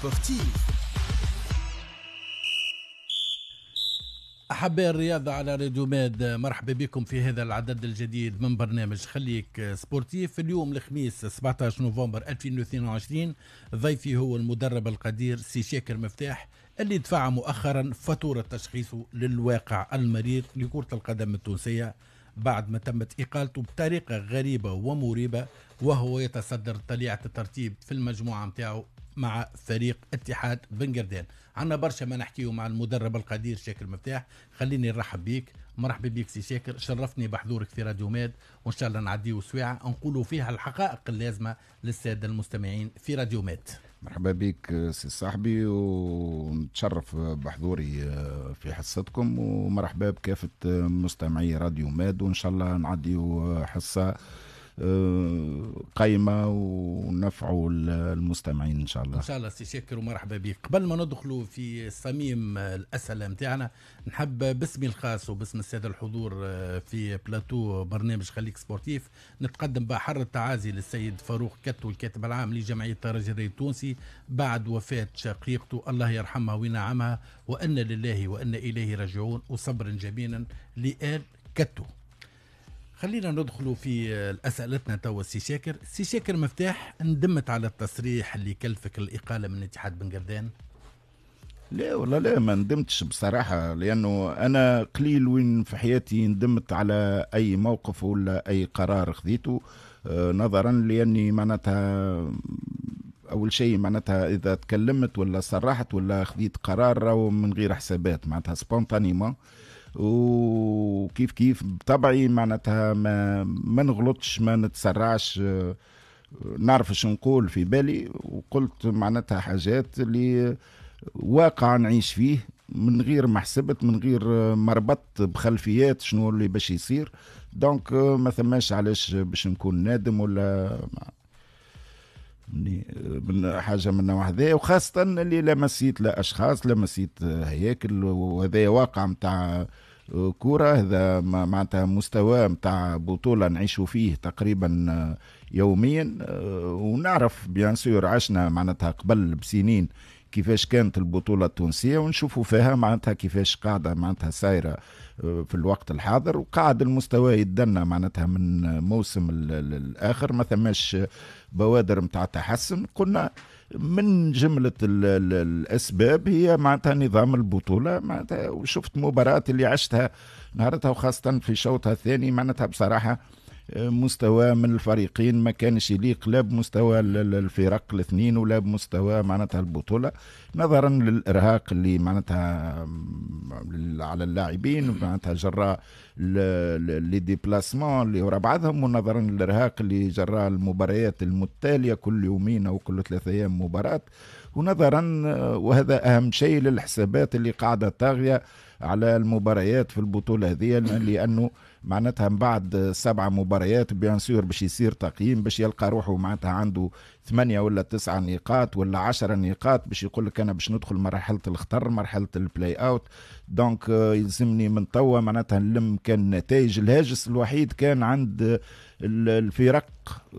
sportive. أحباء الرياضة على راديو ماد مرحبا بكم في هذا العدد الجديد من برنامج خليك سبورتيف اليوم الخميس 17 نوفمبر 2022 ضيفي هو المدرب القدير سي شاكر مفتاح اللي دفع مؤخرا فاتورة تشخيصه للواقع المرير لكرة القدم التونسية بعد ما تمت إقالته بطريقة غريبة ومريبة وهو يتصدر طليعة الترتيب في المجموعة متاعه مع فريق اتحاد بن قردان عندنا برشا ما نحكيه مع المدرب القدير شاكر مفتاح خليني نرحب بيك مرحبا بيك سي شاكر شرفتني بحضورك في راديو ماد وان شاء الله نعديو سويعة نقولوا فيها الحقائق اللازمة للسادة المستمعين في راديو ماد مرحبا بك سي صاحبي ونتشرف بحضوري في حصتكم ومرحبا بكافة مستمعي راديو ماد وان شاء الله نعديو حصة آه، قيمه ونفعوا المستمعين ان شاء الله ان شاء الله سي شاكر ومرحبا بك قبل ما ندخلوا في صميم الاسئله نتاعنا نحب باسمي الخاص وباسم الساده الحضور آه، في بلاتو برنامج خليك سبورتيف نتقدم بحر التعازي للسيد فاروق كتو الكاتب العام لجمعيه الرجاء التونسي بعد وفاه شقيقته الله يرحمها وينعمها وان لله وان اليه راجعون وصبرا جميلا لآل كتو خلينا ندخلوا في اسئلتنا توا السي شاكر، السي شاكر مفتاح ندمت على التصريح اللي كلفك الاقاله من اتحاد بن قردان؟ لا والله لا ما ندمتش بصراحه لانه انا قليل وين في حياتي ندمت على اي موقف ولا اي قرار خذيته آه، نظرا لاني معناتها اول شيء معناتها اذا تكلمت ولا صرحت ولا خذيت قرار من غير حسابات معناتها سبونتانيمون وكيف كيف طبعي معناتها ما, ما نغلطش ما نتسرعش نعرف شو نقول في بالي وقلت معناتها حاجات اللي واقع نعيش فيه من غير ما حسبت من غير ما ربطت بخلفيات شنو اللي باش يصير دونك ما ثماش علاش باش نكون نادم ولا من حاجه من النوع هذا وخاصه اللي لمسيت لا اشخاص لمسيت هياكل وهذا واقع نتاع كرة هذا معناتها مستوى نتاع بطولة نعيشوا فيه تقريبا آه، يوميا آه، ونعرف بيان سور عشنا معناتها قبل بسنين كيفاش كانت البطولة التونسية ونشوفوا فيها معناتها كيفاش قاعدة معناتها سايرة آه، في الوقت الحاضر وقاعد المستوى يدنا معناتها من موسم الآخر ما ثماش بوادر نتاع تحسن قلنا من جملة الأسباب هي معناتها نظام البطولة معناتها وشفت مباراة اللي عشتها نهارتها وخاصة في شوطها الثاني معناتها بصراحة آه، مستوى من الفريقين ما كانش يليق لا بمستوى الفرق الاثنين ولا بمستوى معناتها البطولة نظرا للإرهاق اللي معناتها على اللاعبين معناتها جراء لي ديبلاسمون اللي ورا بعضهم ونظرا للارهاق اللي جراه المباريات المتاليه كل يومين او كل ثلاثة ايام مباراه ونظرا آه، وهذا اهم شيء للحسابات اللي قاعده طاغيه على المباريات في البطوله هذه لانه معناتها من بعد سبع مباريات بيان سور باش يصير تقييم باش يلقى روحه معناتها عنده ثمانية ولا تسعة نقاط ولا عشرة نقاط باش يقول لك أنا باش ندخل مرحلة الخطر مرحلة البلاي أوت دونك يلزمني من توا معناتها نلم كان نتائج الهاجس الوحيد كان عند الفرق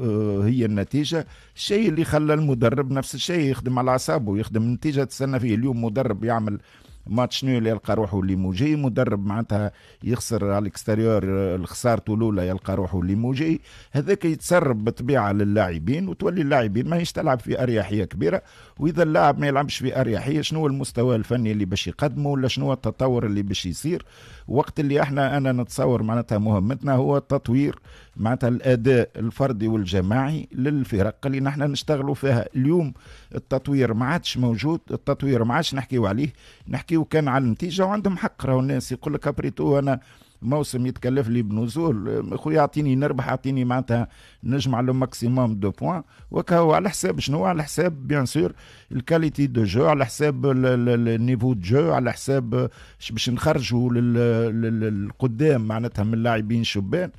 آه، هي النتيجة الشيء اللي خلى المدرب نفس الشيء يخدم على أعصابه يخدم النتيجة تستنى فيه اليوم مدرب يعمل ماتش نول يلقى روحه اللي موجي مدرب معناتها يخسر على الاكستيريور الخسارة الاولى يلقى روحه اللي موجي هذاك يتسرب بطبيعه للاعبين وتولي اللاعبين ماهيش تلعب في اريحيه كبيره واذا اللاعب ما يلعبش باريحيه شنو المستوى الفني اللي باش يقدمه ولا شنو التطور اللي باش يصير وقت اللي احنا انا نتصور معناتها مهمتنا هو تطوير معناتها الاداء الفردي والجماعي للفرق اللي نحن نشتغلوا فيها اليوم التطوير ما عادش موجود التطوير ما عادش نحكيو عليه نحكيو كان على النتيجه وعندهم حق راهو الناس يقول لك ابريتو انا موسم يتكلف لي بنزول خويا اعطيني نربح اعطيني معناتها نجمع لو ماكسيموم دو بوان وكهو على حساب شنو على حساب بيان سور الكاليتي دو جو على حساب النيفو دو جو على حساب باش نخرجوا للقدام معناتها من اللاعبين شبان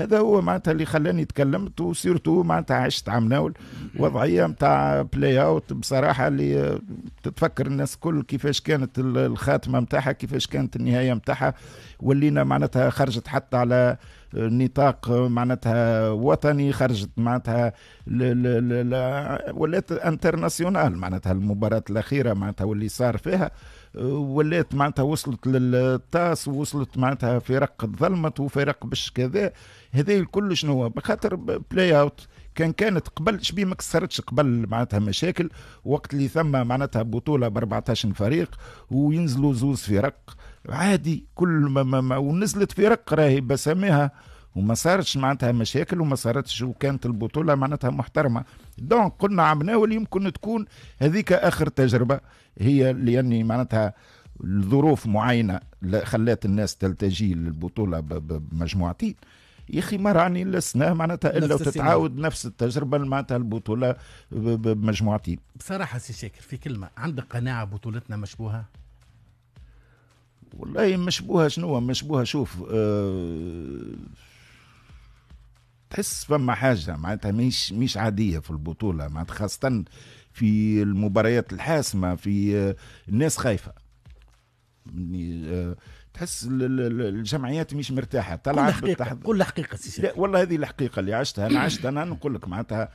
هذا هو معناتها اللي خلاني تكلمت وسيرتو معناتها عشت ناول وضعيه نتاع بلاي اوت بصراحه اللي تتفكر الناس كل كيفاش كانت الخاتمه نتاعها كيفاش كانت النهايه نتاعها ولينا معناتها خرجت حتى على نطاق معناتها وطني خرجت معناتها ولات انترناسيونال معناتها المباراة الأخيرة معناتها واللي صار فيها ولات معناتها وصلت للتاس ووصلت معناتها فرق ظلمت وفرق باش كذا هذا الكل شنو هو بخاطر بلاي اوت كان كانت قبل شبيه ما كسرتش قبل معناتها مشاكل وقت اللي ثم معناتها بطوله ب 14 فريق وينزلوا زوز فرق عادي كل ما, ما, ما ونزلت فرق راهي بسميها وما صارتش معناتها مشاكل وما صارتش وكانت البطوله معناتها محترمه دونك قلنا عملناه يمكن تكون هذيك اخر تجربه هي لاني معناتها الظروف معينه خلات الناس تلتجي للبطوله بمجموعتين يا اخي ما راني لسنا معناتها الا وتتعاود نفس التجربه معناتها البطوله بمجموعتين بصراحه سي شاكر في كلمه عندك قناعه بطولتنا مشبوهه والله مشبوهه شنو مشبوهه شوف أه تحس فما حاجه معناتها مش مش عاديه في البطوله معناتها خاصه في المباريات الحاسمه في آه، الناس خايفه آه، تحس الجمعيات مش مرتاحه تلعب قول حقيقه قول حقيقه سي لا والله هذه الحقيقه اللي عشتها انا عشتها انا نقول لك معناتها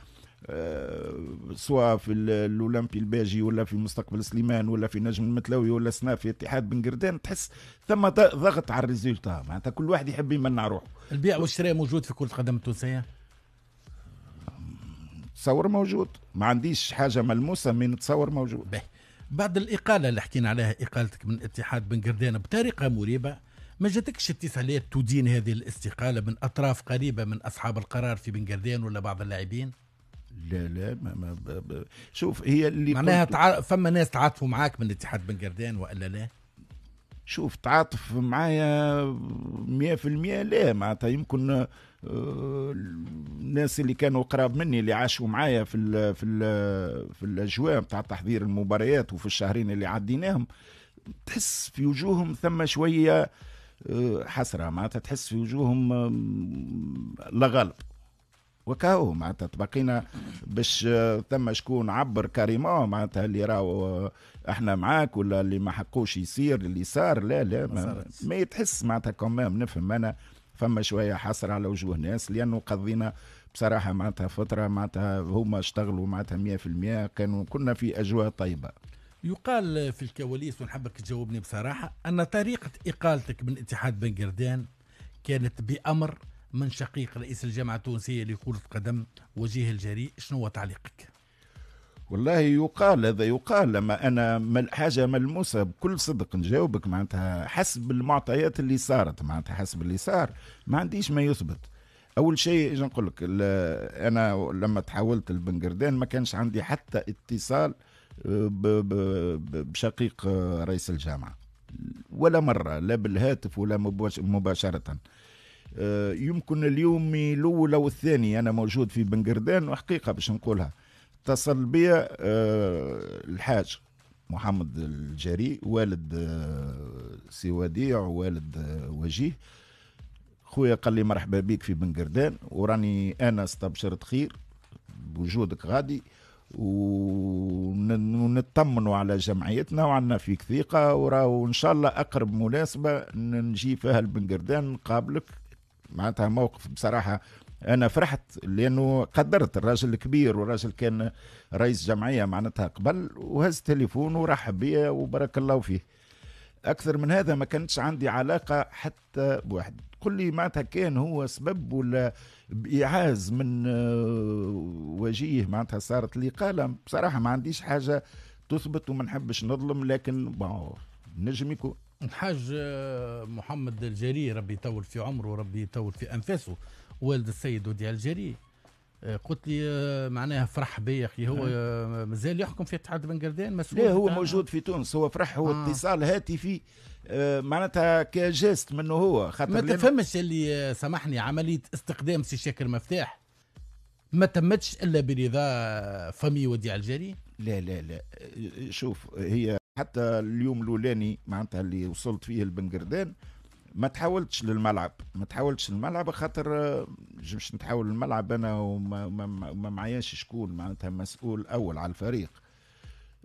آه، سواء في الاولمبي الباجي ولا في مستقبل سليمان ولا في نجم المتلوي ولا سنا في اتحاد بن قردان تحس ثم ضغط على الريزولتا معناتها كل واحد يحب يمنع روحه البيع والشراء موجود في كره القدم التونسيه تصور موجود ما عنديش حاجه ملموسه من تصور موجود بيه. بعد الاقاله اللي حكينا عليها اقالتك من اتحاد بن قردان بطريقه مريبه ما جاتكش اتصالات تدين هذه الاستقاله من اطراف قريبه من اصحاب القرار في بن قردان ولا بعض اللاعبين لا لا ما ما ب ب شوف هي اللي معناها تع... فما ناس تعاطفوا معاك من اتحاد بن قردان والا لا؟ شوف تعاطف معايا مية في المية لا معناتها يمكن آه، الناس اللي كانوا قراب مني اللي عاشوا معايا في الـ في الـ في الاجواء بتاع تحضير المباريات وفي الشهرين اللي عديناهم تحس في وجوههم ثم شويه آه، حسره معناتها تحس في وجوههم لا غلط وكاو معناتها تبقينا باش آه، ثم شكون عبر كريمه آه، معناتها اللي راهو آه، احنا معاك ولا اللي ما حقوش يصير اللي صار لا لا ما, ما يتحس معناتها كمام نفهم انا فما شويه حسر على وجوه ناس لانه قضينا بصراحه معناتها فتره معناتها هما اشتغلوا معناتها 100% كانوا كنا في اجواء طيبه يقال في الكواليس ونحبك تجاوبني بصراحه ان طريقه اقالتك من اتحاد بن قردان كانت بامر من شقيق رئيس الجامعة التونسية لكرة القدم وجيه الجريء شنو هو تعليقك؟ والله يقال هذا يقال لما انا حاجه ملموسه بكل صدق نجاوبك معناتها حسب المعطيات اللي صارت معناتها حسب اللي صار ما عنديش ما يثبت اول شيء ايش نقول لك انا لما تحولت لبنقردان ما كانش عندي حتى اتصال آه، بشقيق آه، رئيس الجامعه ولا مره لا بالهاتف ولا مباشره آه، يمكن اليوم الاول او الثاني انا موجود في بنقردان وحقيقه باش نقولها اتصل بي آه، الحاج محمد الجري والد آه، سي وديع والد وجيه خويا قال لي مرحبا بك في بنقردان وراني انا استبشرت خير بوجودك غادي ونطمنوا على جمعيتنا وعنا فيك ثقه ان شاء الله اقرب مناسبه نجي فيها البنقردان نقابلك معناتها موقف بصراحه انا فرحت لانه قدرت الراجل الكبير والراجل كان رئيس جمعيه معناتها قبل وهز تليفون ورحب بيا وبارك الله فيه اكثر من هذا ما كانتش عندي علاقه حتى بواحد تقول لي معناتها كان هو سبب ولا بايعاز من آه، وجيه معناتها صارت لي قال بصراحه ما عنديش حاجه تثبت وما نحبش نظلم لكن نجم يكون الحاج آه، محمد الجري ربي يطول في عمره وربي يطول في انفاسه والد السيد وديع الجري آه، قلت لي آه، معناها فرح بيا اخي هو مازال يحكم في اتحاد بن قردان مسؤول لا هو موجود في تونس هو فرح هو آه. اتصال هاتفي معناتها كجست منه هو خاطر ما تفهمش اللي سامحني عمليه استقدام سي شاكر مفتاح ما تمتش الا برضا فمي وديع الجري لا لا لا شوف هي حتى اليوم الاولاني معناتها اللي وصلت فيه البنقردان ما تحولتش للملعب ما تحولتش للملعب خاطر آه، مش نتحول للملعب انا وما ما معياش شكون معناتها مسؤول اول على الفريق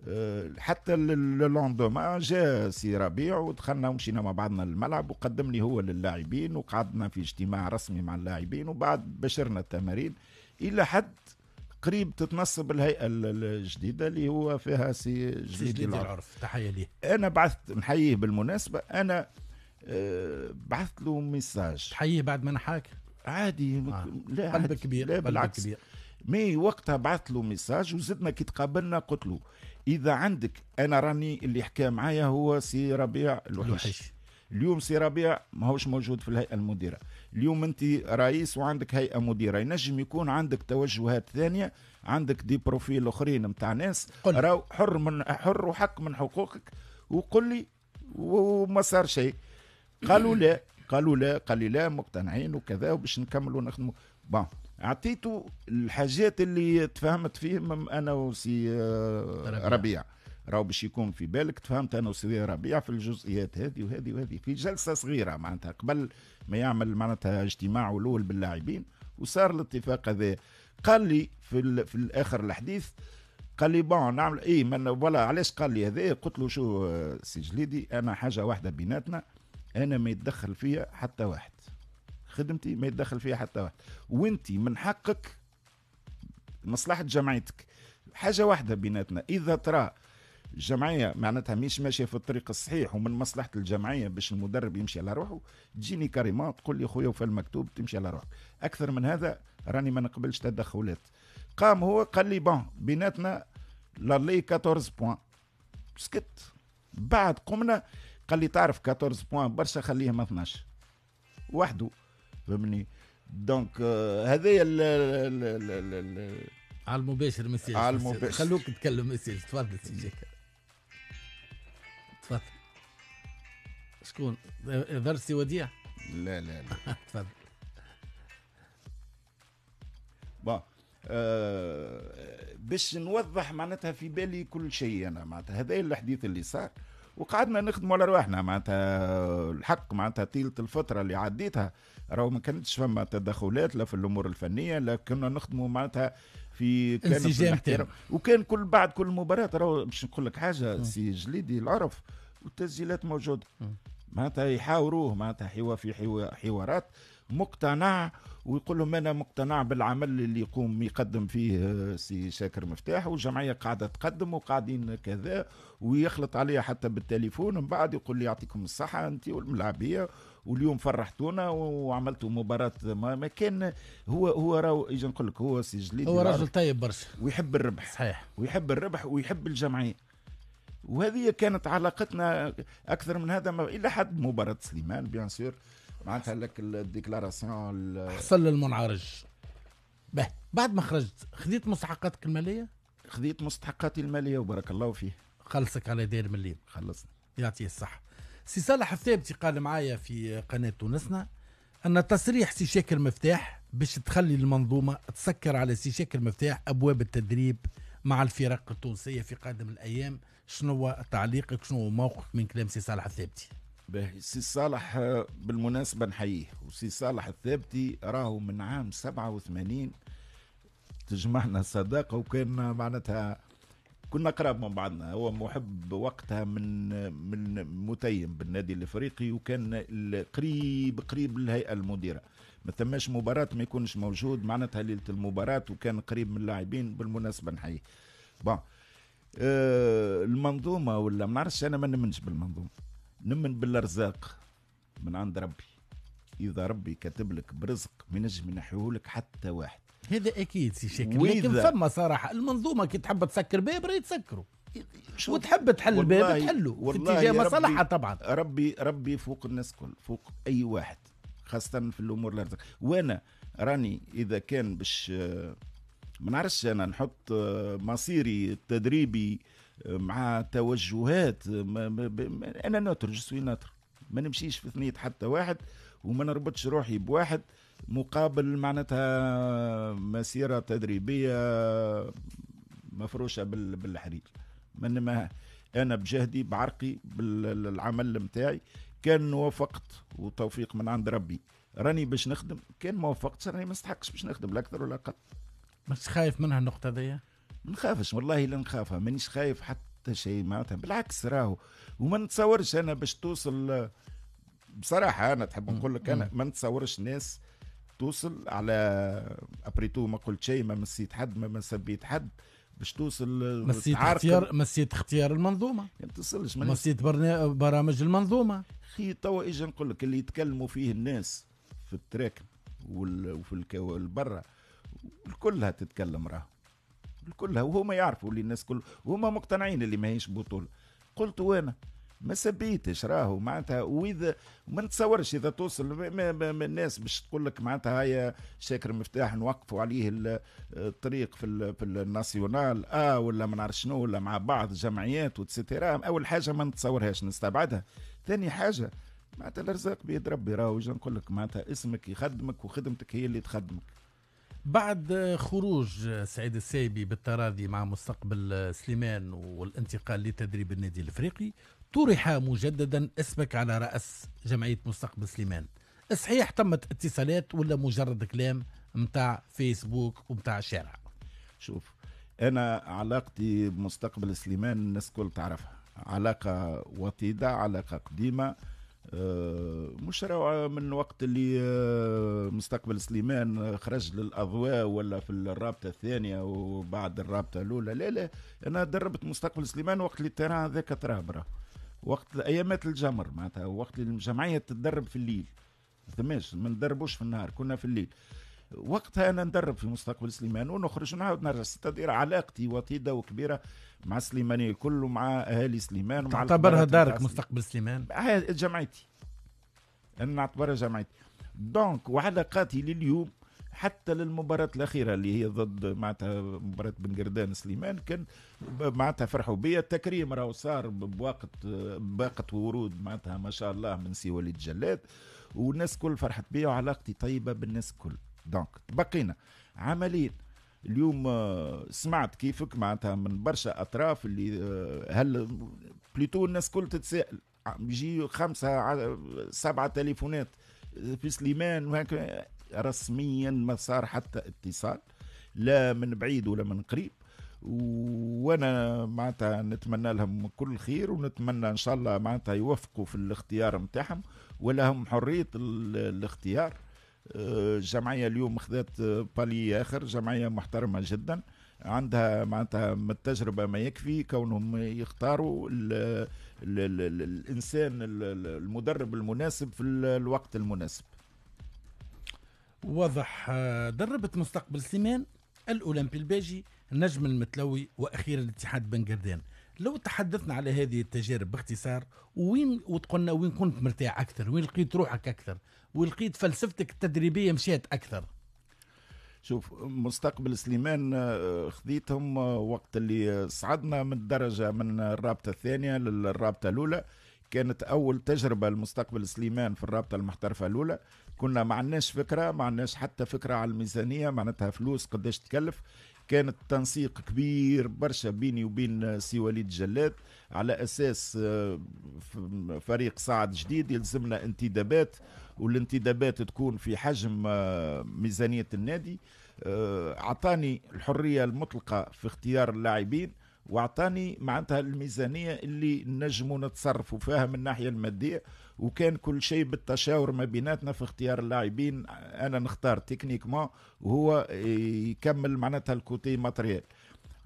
آه، حتى لوندوما جاء سي ربيع ودخلنا ومشينا مع بعضنا للملعب وقدم لي هو للاعبين وقعدنا في اجتماع رسمي مع اللاعبين وبعد بشرنا التمارين الى حد قريب تتنصب الهيئه الجديده اللي هو فيها سي جديد, سي جديد العرف, العرف. تحيه ليه انا بعثت نحييه بالمناسبه انا آه، بعثت له ميساج تحييه بعد ما نحاك عادي آه. لا قلب كبير لا بالعكس كبير. مي وقتها بعثت له ميساج وزدنا كي تقابلنا قلت له اذا عندك انا راني اللي حكى معايا هو سي ربيع الوحيش, الوحيش. اليوم سي ربيع ماهوش موجود في الهيئه المديره اليوم انت رئيس وعندك هيئه مديره ينجم يكون عندك توجهات ثانيه عندك دي بروفيل اخرين نتاع ناس راهو حر من حر وحق من حقوقك وقل لي وما صار شيء قالوا لا قالوا لا قال لي لا مقتنعين وكذا وباش نكملوا نخدموا بون اعطيته الحاجات اللي تفهمت فيهم انا وسي آه، ربيع, ربيع. راهو باش يكون في بالك تفهمت انا وسيدي ربيع في الجزئيات هذه وهذه وهذه في جلسه صغيره معناتها قبل ما يعمل معناتها اجتماع الاول باللاعبين وصار الاتفاق هذا قال لي في, في الاخر الحديث قال لي بون نعمل اي من ولا علاش قال لي هذا قلت له شو سي جليدي انا حاجه واحده بيناتنا انا ما يتدخل فيا حتى واحد خدمتي ما يتدخل فيها حتى واحد وانت من حقك مصلحه جمعيتك حاجه واحده بيناتنا اذا ترى الجمعيه معناتها مش ماشيه في الطريق الصحيح ومن مصلحه الجمعيه باش المدرب يمشي على روحه تجيني كريمه تقول لي خويا في المكتوب تمشي على روحك اكثر من هذا راني ما نقبلش تدخلات قام هو قال لي بون بيناتنا لا لي 14 بوان سكت بعد قمنا قال لي تعرف 14 بوان برشا خليهم 12 وحده فهمني دونك آه هذايا على المباشر مسيج على المباشر خلوك تكلم مسيج تفضل سي شكون هضرت سي وديع لا لا لا تفضل بون آه باش نوضح معناتها في بالي كل شيء انا معناتها هذا الحديث اللي صار وقعدنا نخدموا على رواحنا معناتها الحق معناتها طيله الفتره اللي عديتها راهو ما كانتش فما تدخلات لا في الامور الفنيه لا كنا نخدموا معناتها في كان وكان كل بعد كل مباراه راهو باش نقول لك حاجه سي جليدي العرف والتسجيلات موجوده معناتها يحاوروه معناتها حوا في حوارات مقتنع ويقول لهم انا مقتنع بالعمل اللي يقوم يقدم فيه آه، سي شاكر مفتاح والجمعيه قاعده تقدم وقاعدين كذا ويخلط عليها حتى بالتليفون من بعد يقول لي يعطيكم الصحه انت والملعبيه واليوم فرحتونا وعملتوا مباراه ما, ما كان هو هو راهو نقول لك هو سي هو راجل طيب برشا ويحب الربح صحيح ويحب الربح ويحب الجمعيه وهذه كانت علاقتنا اكثر من هذا الى حد مباراه سليمان بيان سور معناتها لك الديكلاراسيون حصل المنعرج به بعد ما خرجت خذيت مستحقاتك الماليه خذيت مستحقاتي الماليه وبارك الله فيه خلصك على دير مليم خلصنا يعطيه الصحه سي صالح الثابتي قال معايا في قناه تونسنا ان تصريح سي شاكر مفتاح باش تخلي المنظومه تسكر على سي شاكر مفتاح ابواب التدريب مع الفرق التونسيه في قادم الايام شنو هو تعليقك شنو هو موقفك من كلام سي صالح الثابتي باهي سي صالح آه، بالمناسبه نحييه وسي صالح الثابتي راهو من عام 87 تجمعنا صداقه وكان معناتها كنا قراب من بعضنا هو محب وقتها من من متيم بالنادي الافريقي وكان قريب قريب للهيئه المديره ما ثماش مباراه ما يكونش موجود معناتها ليله المباراه وكان قريب من اللاعبين بالمناسبه نحييه بون آه، المنظومه ولا ما نعرفش انا ما نمنش بالمنظومه نمن بالارزاق من عند ربي اذا ربي كاتب لك برزق ما ينجم لك حتى واحد هذا اكيد سي شاكر لكن فما صراحه المنظومه كي تحب تسكر باب راهي تسكره وتحب تحل الباب تحله في اتجاه مصالحها طبعا ربي ربي فوق الناس كل فوق اي واحد خاصه في الامور الارزاق وانا راني اذا كان باش آه، ما نعرفش انا نحط آه، مصيري التدريبي آه، مع توجهات آه، ما ما ما انا نوتر جو نوتر ما نمشيش في ثنيه حتى واحد وما نربطش روحي بواحد مقابل معناتها مسيره تدريبيه مفروشه بالحرير ما انا بجهدي بعرقي بالعمل نتاعي كان وافقت وتوفيق من عند ربي راني باش نخدم كان ما وافقتش راني ما نستحقش باش نخدم لا اكثر ولا اقل مش خايف منها النقطة ذي؟ ما نخافش والله لا نخافها مانيش خايف حتى شيء معناتها بالعكس راهو وما نتصورش أنا باش توصل بصراحة أنا تحب نقول لك أنا ما نتصورش ناس توصل على ابريتو ما قلت شيء ما مسيت حد ما, ما سبيت حد باش توصل مسيت اختيار مسيت اختيار المنظومه ما توصلش مسيت برامج المنظومه خي توا إجا نقول لك اللي يتكلموا فيه الناس في التراك وفي البرة كلها تتكلم راهو كلها وهما يعرفوا اللي الناس كل وهما مقتنعين اللي ماهيش بطوله قلت وانا ما سبيتش راهو معناتها واذا ما نتصورش اذا توصل ما ما ما الناس باش تقول لك معناتها هيا شاكر مفتاح نوقفوا عليه الطريق في في الناسيونال اه ولا ما نعرف شنو ولا مع بعض جمعيات وتسيتيرا اول حاجه ما نتصورهاش نستبعدها ثاني حاجه معناتها الارزاق بيد ربي راهو نقول لك معناتها اسمك يخدمك وخدمتك هي اللي تخدمك بعد خروج سعيد السايبي بالتراضي مع مستقبل سليمان والانتقال لتدريب النادي الافريقي طرح مجددا اسمك على راس جمعيه مستقبل سليمان صحيح تمت اتصالات ولا مجرد كلام متاع فيسبوك ومتاع الشارع شوف انا علاقتي بمستقبل سليمان الناس كل تعرفها علاقه وطيده علاقه قديمه روعة آه، من وقت اللي آه، مستقبل سليمان خرج للأضواء ولا في الرابطة الثانية وبعد الرابطة الأولى لا لا أنا دربت مستقبل سليمان وقت اللي التيران ذاك ترابرة وقت ايامات الجمر معناتها وقت اللي الجمعيه تدرب في الليل فماش ما ندربوش في النهار كنا في الليل وقتها انا ندرب في مستقبل سليمان ونخرج ونعاود نرجع تدير علاقتي وطيده وكبيره مع سليمانيه الكل ومع اهالي سليمان تعتبرها دارك مستقبل سليمان جمعيتي انا نعتبرها جمعيتي دونك وعلاقاتي لليوم حتى للمباراة الأخيرة اللي هي ضد معناتها مباراة بن قردان سليمان كان معناتها فرحوا بيا التكريم راهو صار بوقت باقة ورود معناتها ما شاء الله من سي وليد جلاد والناس كل فرحت بيا وعلاقتي طيبة بالناس كل دونك بقينا عمليه اليوم آه، سمعت كيفك معناتها من برشا اطراف اللي آه، هل بلوتو الناس الكل تتساءل يجي خمسه سبعه تليفونات آه، في سليمان رسميا ما صار حتى اتصال لا من بعيد ولا من قريب وانا معناتها نتمنى لهم كل خير ونتمنى ان شاء الله معناتها يوفقوا في الاختيار نتاعهم ولهم حريه الاختيار الجمعيه اليوم خذات آه، بالي اخر جمعيه محترمه جدا عندها معناتها من التجربه ما يكفي كونهم يختاروا الـ الـ الـ الانسان المدرب المناسب في الوقت المناسب واضح آه، دربت مستقبل سليمان الاولمبي الباجي النجم المتلوي واخيرا الاتحاد بن قردان لو تحدثنا على هذه التجارب باختصار وين وتقولنا وين كنت مرتاح اكثر وين لقيت روحك اكثر ولقيت فلسفتك التدريبيه مشات اكثر شوف مستقبل سليمان آه، خذيتهم آه، وقت اللي صعدنا من الدرجه من الرابطه الثانيه للرابطه الاولى كانت اول تجربه لمستقبل سليمان في الرابطه المحترفه الاولى كنا ما عندناش فكره ما عندناش حتى فكره على الميزانيه معناتها فلوس قداش تكلف كانت تنسيق كبير برشا بيني وبين سي وليد جلاد على اساس آه، فريق صاعد جديد يلزمنا انتدابات والانتدابات تكون في حجم آه، ميزانية النادي آه، أعطاني الحرية المطلقة في اختيار اللاعبين واعطاني معناتها الميزانيه اللي نجموا نتصرفوا فيها من الناحيه الماديه وكان كل شيء بالتشاور ما بيناتنا في اختيار اللاعبين انا نختار تكنيك ما وهو يكمل معناتها الكوتي ماتريال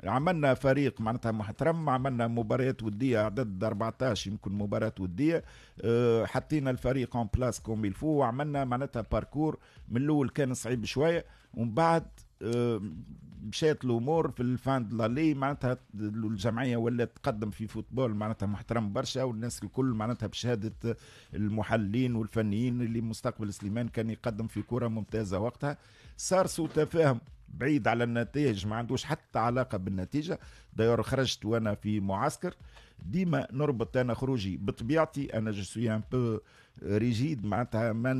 عملنا فريق معناتها محترم عملنا مباريات وديه عدد 14 يمكن مباراه وديه آه، حطينا الفريق اون بلاس كوم الفو وعملنا معناتها باركور من الاول كان صعيب شويه ومن بعد آه، مشات الامور في الفان لالي معناتها الجمعيه ولا تقدم في فوتبول معناتها محترم برشا والناس الكل معناتها بشهاده المحللين والفنيين اللي مستقبل سليمان كان يقدم في كره ممتازه وقتها صار سوء تفاهم بعيد على النتائج ما عندوش حتى علاقه بالنتيجه دايور خرجت وانا في معسكر ديما نربط انا خروجي بطبيعتي انا جو سوي ان بو ريجيد معناتها ما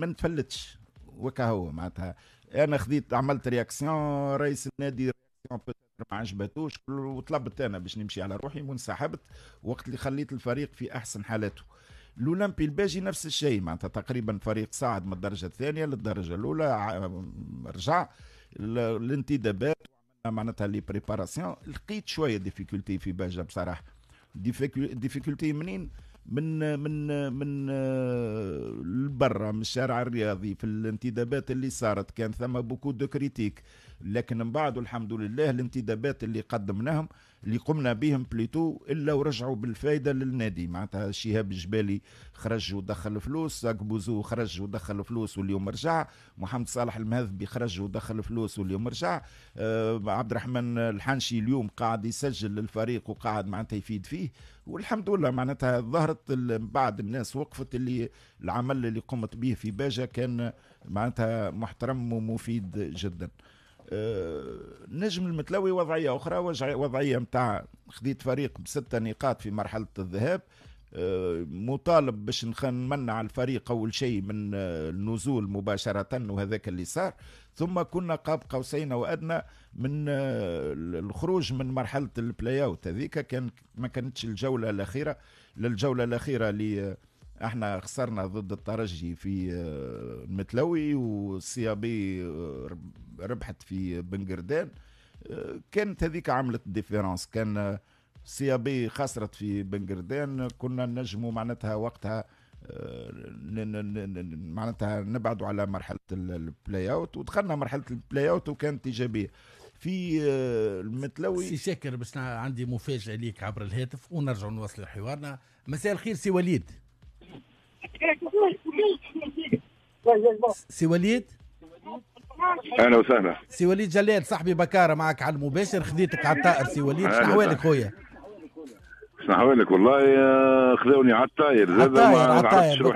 ما نفلتش وكهو معناتها انا خذيت عملت رياكسيون رئيس النادي رياكسيون ما عجبتوش وطلبت انا باش نمشي على روحي وانسحبت وقت اللي خليت الفريق في احسن حالاته الاولمبي الباجي نفس الشيء معناتها تقريبا فريق صعد من الدرجه الثانيه للدرجه الاولى رجع الانتدابات معناتها لي بريباراسيون لقيت شويه ديفيكولتي في باجا بصراحه ديفيكولتي منين من من من البرة من الشارع الرياضي في الانتدابات اللي صارت كان ثم بوكو دو كريتيك لكن من بعد الحمد لله الانتدابات اللي قدمناهم اللي قمنا بهم بليتو الا ورجعوا بالفائده للنادي معناتها شهاب الجبالي خرج ودخل فلوس بوزو خرج ودخل فلوس واليوم رجع محمد صالح المهذبي خرج ودخل فلوس واليوم رجع آه عبد الرحمن الحنشي اليوم قاعد يسجل للفريق وقاعد معناتها يفيد فيه والحمد لله معناتها ظهرت بعد الناس وقفت اللي العمل اللي قمت به في باجة كان معناتها محترم ومفيد جدا آه، نجم المتلوي وضعية أخرى وضعية متاع خديت فريق بستة نقاط في مرحلة الذهاب آه، مطالب باش نمنع الفريق أول شيء من آه، النزول مباشرة وهذاك اللي صار ثم كنا قاب قوسين أو أدنى من الخروج من مرحلة البلاي أوت هذيك كان ما كانتش الجولة الأخيرة للجولة الأخيرة اللي احنا خسرنا ضد الترجي في آه، المتلوي والسيابي آه، ربحت في بنقردان آه، كانت هذيك عملت ديفيرونس كان سيابي خسرت في بنقردان كنا نجموا معناتها وقتها معناتها نبعدوا على مرحله البلاي اوت ودخلنا مرحله البلاي اوت وكانت ايجابيه في المتلوي سي شاكر باش عندي مفاجاه ليك عبر الهاتف ونرجع نواصل حوارنا مساء الخير سي وليد سي وليد اهلا وسهلا سي وليد جلال صاحبي بكاره معك على المباشر خذيتك على الطائر سي وليد شنو احوالك خويا؟ شنو احوالك والله آه، خذوني على الطاير زاد الطائر الطائر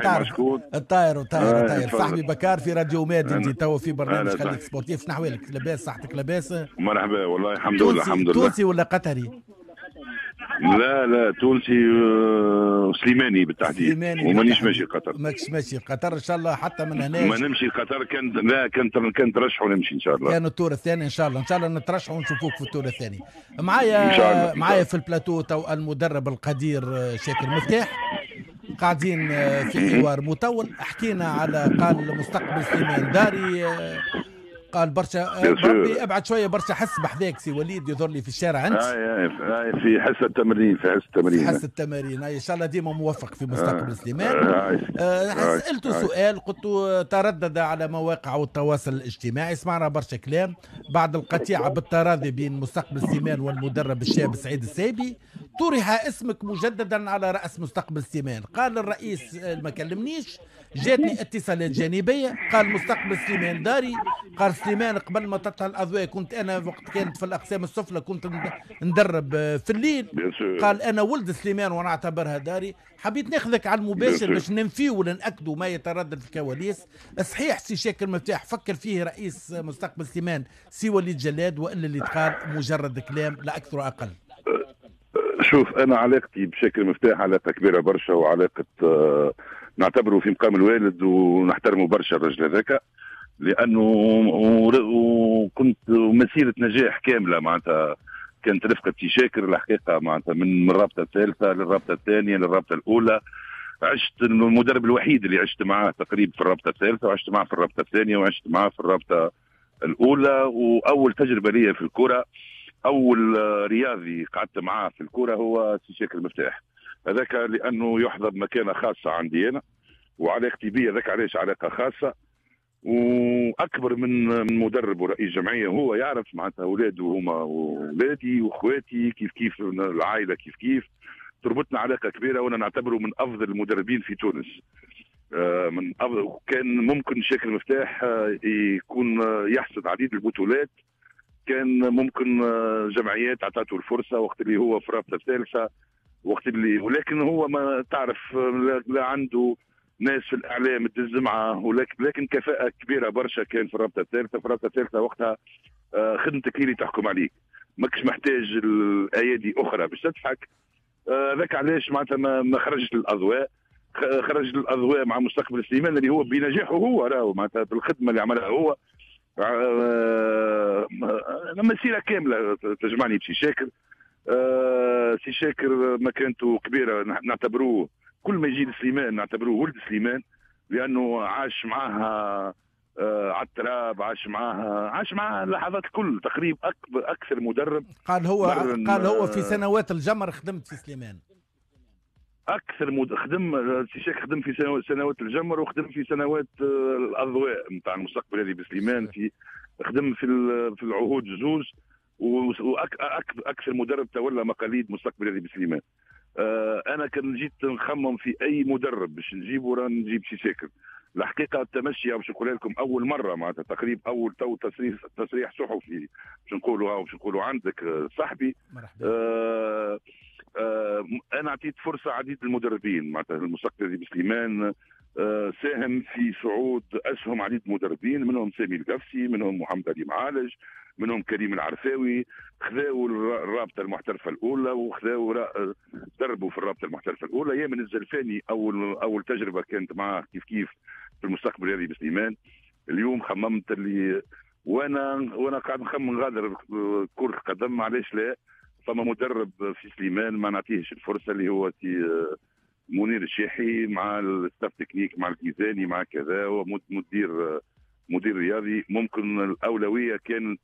الطاير آه، الطاير الطاير صاحبي بكار في راديو ماد انت تو في برنامج خليك سبورتيف شنو احوالك لاباس صحتك لاباس مرحبا والله الحمد لله الحمد لله تونسي ولا قطري؟ لا لا تونسي آه، سليماني بالتحديد سليماني ومانيش ماشي لقطر ماكش ماشي لقطر ان شاء الله حتى من هنا ما نمشي لقطر كان لا كان كان ترشحوا نمشي ان شاء الله كان التور الثاني ان شاء الله ان شاء الله نترشحوا ونشوفوك في التور الثاني معايا معايا في البلاتو تو المدرب القدير آه، شاكر مفتاح قاعدين آه، في حوار مطول حكينا على قال مستقبل سليمان داري قال برشا آه، ربي ابعد شويه برشا حس بحذاك سي وليد يظهر لي في الشارع انت آه آه في حس التمرين في حس التمرين في حس التمرين آه، ان شاء الله ديما موفق في مستقبل آه سليمان آه, آه، سالته سؤال قلت تردد على مواقع التواصل الاجتماعي سمعنا برشا كلام بعد القطيعه بالتراضي بين مستقبل سليمان والمدرب الشاب سعيد السيبي طرح اسمك مجددا على راس مستقبل سليمان قال الرئيس ما كلمنيش جاتني اتصالات جانبيه قال مستقبل سليمان داري قال سليمان قبل ما تطلع الاضواء كنت انا وقت كانت في الاقسام السفلى كنت ندرب آه، في الليل قال انا ولد سليمان ونعتبرها داري حبيت ناخذك على المباشر باش ننفيه ولا ناكدوا ما يتردد في الكواليس صحيح سي شاكر مفتاح فكر فيه رئيس مستقبل سليمان سي وليد جلاد والا اللي تقال مجرد كلام لا اكثر اقل شوف انا علاقتي بشكل مفتاح علاقه كبيره برشا وعلاقه آه، نعتبره في مقام الوالد ونحترمه برشا الرجل هذاك لانه وكنت مسيره نجاح كامله معناتها كانت رفقه شاكر الحقيقه معناتها من الرابطه الثالثه للرابطه الثانيه للرابطه الاولى عشت المدرب الوحيد اللي عشت معاه تقريبا في الرابطه الثالثه وعشت معاه في الرابطه الثانيه وعشت معاه في الرابطه الاولى واول تجربه لي في الكره اول رياضي قعدت معاه في الكره هو سي شاكر المفتاح هذاك لانه يحظى بمكانه خاصه عندي انا وعلاقتي بيه هذاك علاش علاقه خاصه واكبر من من مدرب ورئيس جمعيه هو يعرف معناتها اولاده هما اولادي واخواتي كيف كيف العائله كيف كيف تربطنا علاقه كبيره وانا نعتبره من افضل المدربين في تونس آه، من أفضل كان ممكن شكل مفتاح آه، يكون آه، يحصد عديد البطولات كان ممكن جمعيات اعطته الفرصه وقت اللي هو في رابطه الثالثه وقت اللي ولكن هو ما تعرف لا عنده ناس في الاعلام تدز معاه ولكن كفاءه كبيره برشا كان في الرابطه الثالثه في الرابطه الثالثه وقتها آه، خدمتك هي اللي تحكم عليك ماكش محتاج الايادي اخرى باش تضحك آه، ذاك علاش معناتها ما خرجت للاضواء خرج للاضواء مع مستقبل سليمان اللي هو بنجاحه هو راهو معناتها بالخدمه اللي عملها هو آه، مسيره كامله تجمعني بشي شاكر سي شاكر مكانته كبيره نعتبروه كل ما يجي لسليمان نعتبروه ولد سليمان لانه عاش معاها آه على التراب عاش معاها عاش معاها اللحظات الكل تقريبا اكبر اكثر مدرب قال هو قال هو في آه، سنوات الجمر خدمت في سليمان اكثر مد... خدم الشيخ خدم في سنوات الجمر وخدم في سنوات آه، الاضواء نتاع المستقبل هذه بسليمان في خدم في في العهود الزوز واكثر وأك... أك... مدرب تولى مقاليد مستقبل هذه بسليمان آه، انا كان جيت نخمم في اي مدرب باش نجيبه راه نجيب ساكن الحقيقه التمشي باش نقول لكم اول مره معناتها تقريب اول تو تصريح تصريح صحفي باش نقولوا باش نقولوا عندك آه، صاحبي مرحبا. آه آه انا عطيت فرصه عديد المدربين معناتها المستقبلي بسليمان آه، ساهم في صعود اسهم عديد مدربين منهم سامي القفسي منهم محمد علي معالج منهم كريم العرفاوي خذاو الرابطه المحترفه الاولى وخذاو دربوا في الرابطه المحترفه الاولى يا من الزلفاني اول اول تجربه كانت معاه كيف كيف في المستقبل هذه بسليمان اليوم خممت اللي وانا وانا قاعد نخمم غادر كره قدم علاش لا فما مدرب في سليمان ما نعطيهش الفرصه اللي هو تي آه، منير الشيحي مع الستاف تكنيك مع الكيزاني مع كذا ومدير مدير رياضي ممكن الاولويه كانت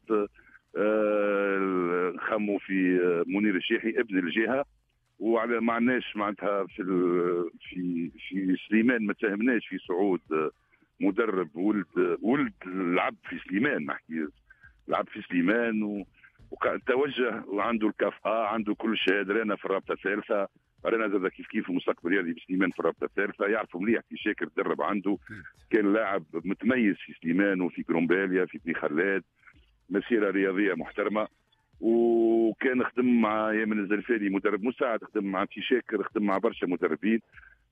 آه، نخموا في آه، منير الشيحي ابن الجهه وعلى ما عندناش معناتها في في في سليمان ما تهمناش في صعود آه، مدرب ولد ولد لعب في سليمان نحكي لعب في سليمان و وتوجه وعنده الكفاءة عنده كل شيء رانا في الرابطة الثالثة رانا زاد كيف كيف المستقبل يعني بسليمان في الرابطه الثالثه يعرفوا مليح في شاكر تدرب عنده كان لاعب متميز في سليمان وفي كرومباليا في بني خلاد مسيره رياضيه محترمه وكان خدم مع يامن الزلفاني مدرب مساعد خدم مع في شاكر خدم مع برشا مدربين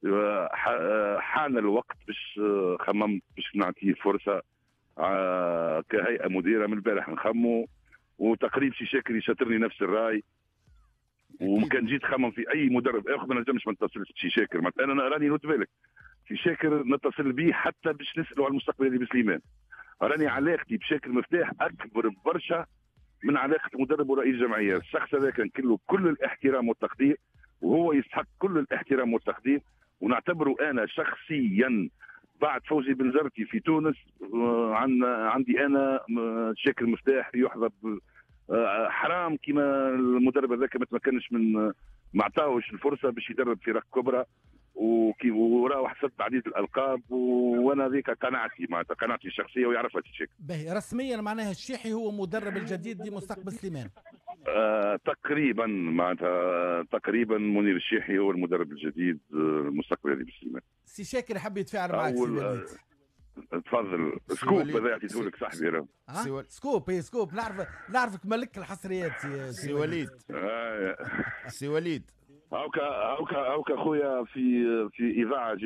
آه، آه، حان الوقت باش آه، خممت باش نعطيه فرصه كهيئه مديره من البارح نخمو وتقريب شي شاكر يشاطرني نفس الراي وكان جيت خمم في اي مدرب اخر ما نجمش ما نتصلش بشي شاكر معناتها انا راني نوت بالك في شاكر نتصل به حتى باش نسالوا على المستقبل اللي بسليمان راني علاقتي بشاكر مفتاح اكبر برشا من علاقه المدرب ورئيس الجمعيه الشخص هذا كان كله كل الاحترام والتقدير وهو يستحق كل الاحترام والتقدير ونعتبره انا شخصيا بعد فوزي بنزرتي في تونس آه، عن عندي انا آه، شاكر مفتاح يحظى آه، حرام كما المدرب هذاك ما تمكنش من آه، ما عطاهوش الفرصه باش يدرب فرق كبرى وراه حصلت عديد الالقاب وانا ذيك قناعتي معناتها قناعتي الشخصيه ويعرفها الشيخ. باهي رسميا معناها الشيحي هو مدرب الجديد لمستقبل سليمان. آه تقريبا معناتها آه، تقريبا منير الشيحي هو المدرب الجديد المستقبل سليمان. سي شاكر حبيت يتفاعل معك سي تفضل سكوب هذا يعطيته لك صاحبي راه سكوب اي سكوب نعرف نعرفك ملك الحصريات سي وليد سي وليد آه، هاوكا هاوكا هاوكا خويا في في اذاعه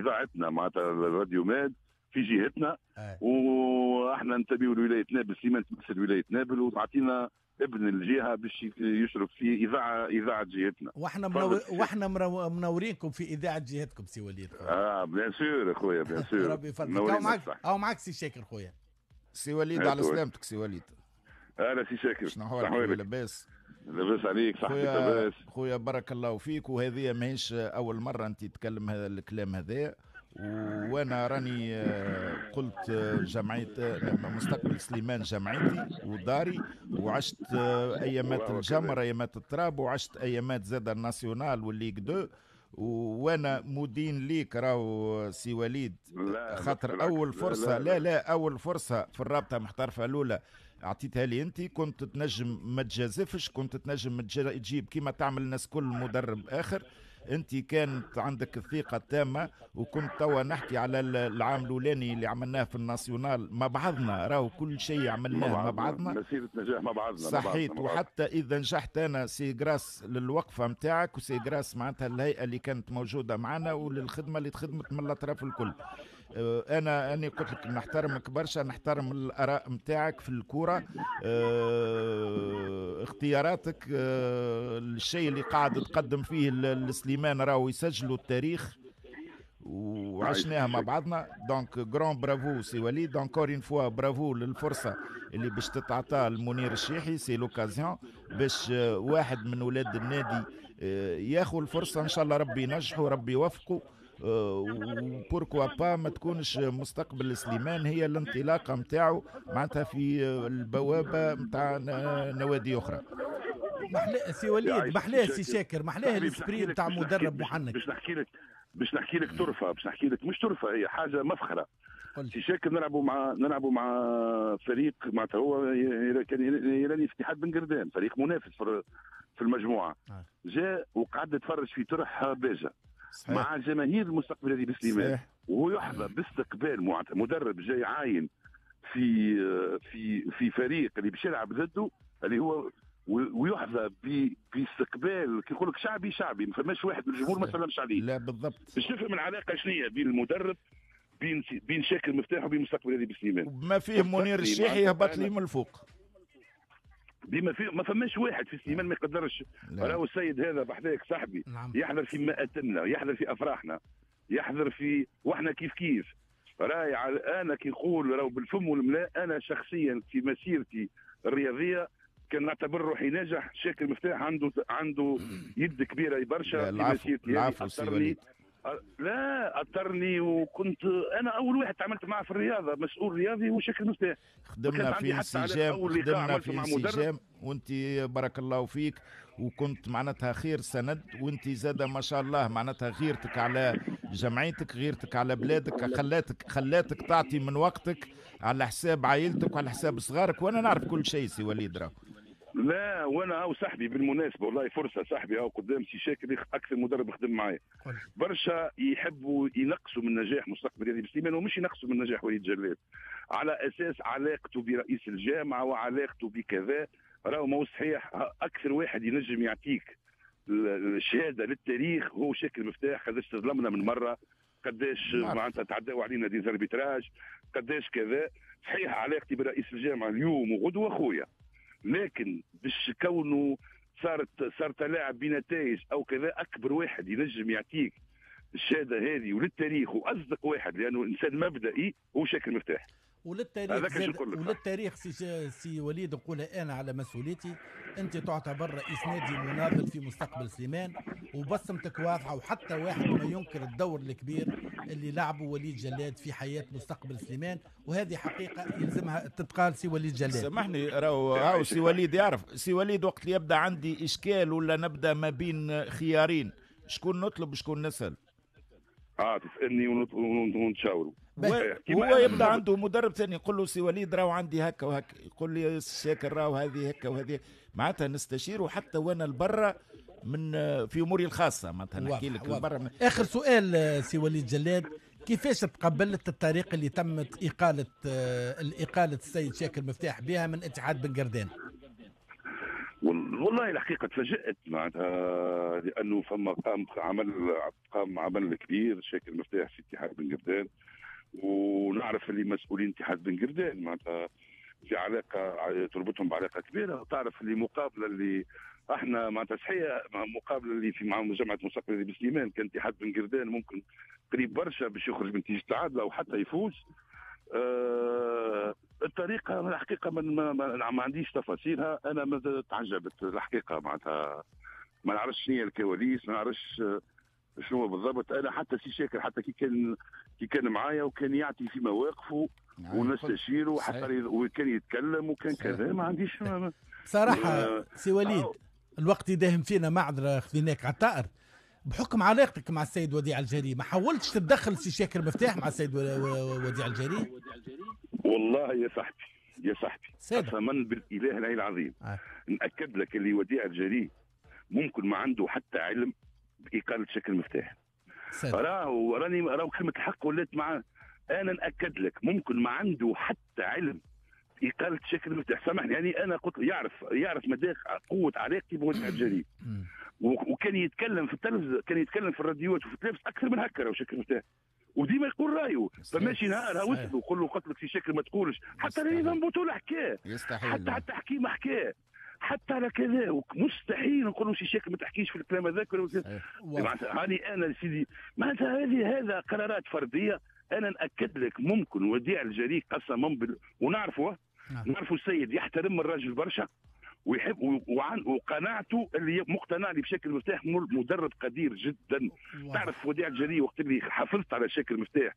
اذاعتنا معناتها راديو ماد في جهتنا آه. واحنا ننتمي لولايه نابل سيما تمثل ولايه نابل وتعطينا ابن الجهه باش يشرف في اذاعه اذاعه جهتنا واحنا منو... واحنا منو... منورينكم في اذاعه جهتكم سي وليد اه بيان سور خويا بيان سور ربي يفضلك او معك او معك سي شاكر خويا سي وليد على سلامتك سي وليد اهلا سي شاكر شنو حوالك لاباس لاباس عليك صحتك لاباس خويا بارك الله فيك وهذه ماهيش اول مره انت تتكلم هذا الكلام هذا وانا راني آه، قلت آه، جمعيه آه، مستقبل سليمان جمعيتي وداري وعشت ايامات الجمر ايامات التراب وعشت ايامات زاد الناسيونال والليغ دو وانا مدين ليك راهو سي وليد خاطر اول فرصه لا لا اول فرصه في الرابطه محترفه الاولى اعطيتها لي انت كنت تنجم ما تجازفش كنت تنجم تجيب كيما تعمل الناس كل مدرب اخر انت كانت عندك الثقه التامه وكنت توا نحكي على العام الاولاني اللي عملناه في الناسيونال مع بعضنا راهو كل شيء عملناه مع بعضنا مسيره نجاح مع بعضنا صحيت وحتى اذا نجحت انا سي جراس للوقفه نتاعك وسي جراس معناتها الهيئه اللي كانت موجوده معنا وللخدمه اللي تخدمت من الاطراف الكل آه، انا انا قلت لك نحترمك برشا نحترم الاراء نتاعك في الكوره آه، اختياراتك آه، الشيء اللي قاعد تقدم فيه السليمان راهو يسجلوا التاريخ وعشناها مع بعضنا دونك جران برافو سي وليد دونك اون فوا برافو للفرصه اللي باش تتعطى المنير الشيحي سي لوكازيون باش واحد من ولاد النادي ياخذ الفرصه ان شاء الله ربي ينجحه ربي يوفقه وبوركوا با ما تكونش مستقبل سليمان هي الانطلاقه نتاعو معناتها في البوابه نتاع نوادي اخرى محلاه سي وليد محلاه سي شاكر محلاه السبري نتاع مدرب محنك باش نحكي لك باش نحكي لك ترفه باش نحكي لك مش ترفه هي حاجه مفخره سي شاكر نلعبوا مع نلعبوا مع فريق معناتها هو كان يراني في اتحاد بن قردان فريق منافس في المجموعه آه. جاء وقعد يتفرج في طرح باجه صحيح. مع جماهير المستقبل هذه بسليمان وهو يحظى باستقبال مدرب جاي عاين في في في فريق اللي باش يلعب ضده اللي هو ويحظى باستقبال كي يقول لك شعبي شعبي ما فماش واحد من الجمهور ما سلمش عليه لا بالضبط باش نفهم العلاقه شنو هي بين المدرب بين بين شاكر مفتاح وبين مستقبل هذه بسليمان ما فيه منير الشيحي يهبط لي من الفوق بما في ما فماش واحد في سليمان ما يقدرش راهو السيد هذا بحذاك صاحبي نعم. يحضر في مئاتنا يحضر في افراحنا يحضر في واحنا كيف كيف راي على انا كي نقول راهو بالفم والملاء انا شخصيا في مسيرتي الرياضيه كان نعتبر روحي ناجح شاكر مفتاح عنده عنده يد كبيره برشا في مسيرتي العفو لا اثرني وكنت انا اول واحد تعاملت معه في الرياضه مسؤول رياضي هو شكل مفتاح خدمنا في انسجام خدمنا في انسجام وانت بارك الله فيك وكنت معناتها خير سند وانت زاد ما شاء الله معناتها غيرتك على جمعيتك غيرتك على بلادك خلاتك خلاتك تعطي من وقتك على حساب عائلتك وعلى حساب صغارك وانا نعرف كل شيء سي وليد راهو لا وانا هاو صاحبي بالمناسبه والله فرصه صاحبي هاو قدام سي شاكر اكثر مدرب خدم معايا برشا يحبوا ينقصوا من نجاح مستقبل يدي بسليمان ومش ينقصوا من نجاح وليد جلال على اساس علاقته برئيس الجامعه وعلاقته بكذا راهو مو صحيح اكثر واحد ينجم يعطيك الشهاده للتاريخ هو شاكر مفتاح قداش تظلمنا من مره قداش نعم. معناتها تعداوا علينا ديزاربيتراج قداش كذا صحيح علاقتي برئيس الجامعه اليوم وغدوه خويا لكن باش كونه صارت صارت لاعب بنتائج او كذا اكبر واحد ينجم يعطيك الشهاده هذه وللتاريخ واصدق واحد لانه انسان مبدئي هو شكل مفتاح وللتاريخ وللتاريخ سي, سي وليد نقولها انا على مسؤوليتي انت تعتبر رئيس نادي مناضل في مستقبل سليمان وبصمتك واضحه وحتى واحد ما ينكر الدور الكبير اللي لعبه وليد جلاد في حياه مستقبل سليمان وهذه حقيقه يلزمها تتقال سي وليد جلاد سامحني راهو سي وليد يعرف سي وليد وقت اللي يبدا عندي اشكال ولا نبدا ما بين خيارين شكون نطلب وشكون نسال اه تسالني ونتشاوروا هو يبدا عنده مدرب ثاني يقول له سي وليد راهو عندي هكا وهكا يقول لي شاكر راهو هذه هكا وهذه معناتها نستشيره حتى وانا لبرا من في اموري الخاصه معناتها نحكي لك برا اخر سؤال سي وليد جلاد كيفاش تقبلت الطريقه اللي تمت اقاله اقاله السيد شاكر مفتاح بها من اتحاد بن قردان؟ والله الحقيقة تفاجأت معناتها لأنه فما قام عمل قام عمل كبير شاكر مفتاح في اتحاد بن قردان ونعرف اللي مسؤولين اتحاد بن قردان معناتها في علاقه تربطهم بعلاقه كبيره تعرف اللي مقابله اللي احنا معناتها صحيح مقابله اللي في مع جامعه مستقبل اللي بسليمان كان اتحاد بن قردان ممكن قريب برشا باش يخرج من التعادل او حتى يفوز أه الطريقه الحقيقه من ما, ما, نعم، ما عنديش تفاصيلها انا ما تعجبت الحقيقه معناتها ما نعرفش شنو هي الكواليس ما نعرفش أه شنو بالضبط انا حتى سي شاكر حتى كي كان كي كان معايا وكان يعطي في مواقفه نعم، ونستشيره حتى وكان يتكلم وكان كذا ما عنديش صراحة سي وليد الوقت يداهم فينا معذره خذيناك على الطائر بحكم علاقتك مع السيد وديع الجري ما حاولتش تتدخل سي شاكر مفتاح مع السيد وديع الجري والله يا صاحبي يا صاحبي قسما بالاله العلي العظيم آه. ناكد لك اللي وديع الجري ممكن ما عنده حتى علم باقامه شكل مفتاح راه راني راه كلمه الحق ولات مع انا ناكد لك ممكن ما عنده حتى علم إقالة شكل المفتاح سامحني يعني أنا قلت يعرف يعرف مدى قوة علاقتي بوزع الجليل وكان يتكلم في التلفزة كان يتكلم في الراديوات وفي التلفزة أكثر من هكا شكل المفتاح وديما يقول رايه فماشي نهار وصله وقل له قتلك في شكل ما تقولش حتى ريفان بطولة حكاه حتى حتى حكيم حكاه حتى على كذا مستحيل نقولوا شي شكل ما تحكيش في الكلام هذاك إيه، هاني انا سيدي معناتها هذه هذا قرارات فرديه انا ناكد لك ممكن وديع الجريء قسما بالله ونعرفه نعم. نعرفه السيد يحترم الراجل برشا ويحب وعن وقناعته اللي مقتنع لي بشكل مفتاح مدرب قدير جدا واو. تعرف وديع الجري وقت اللي حافظت على شكل مفتاح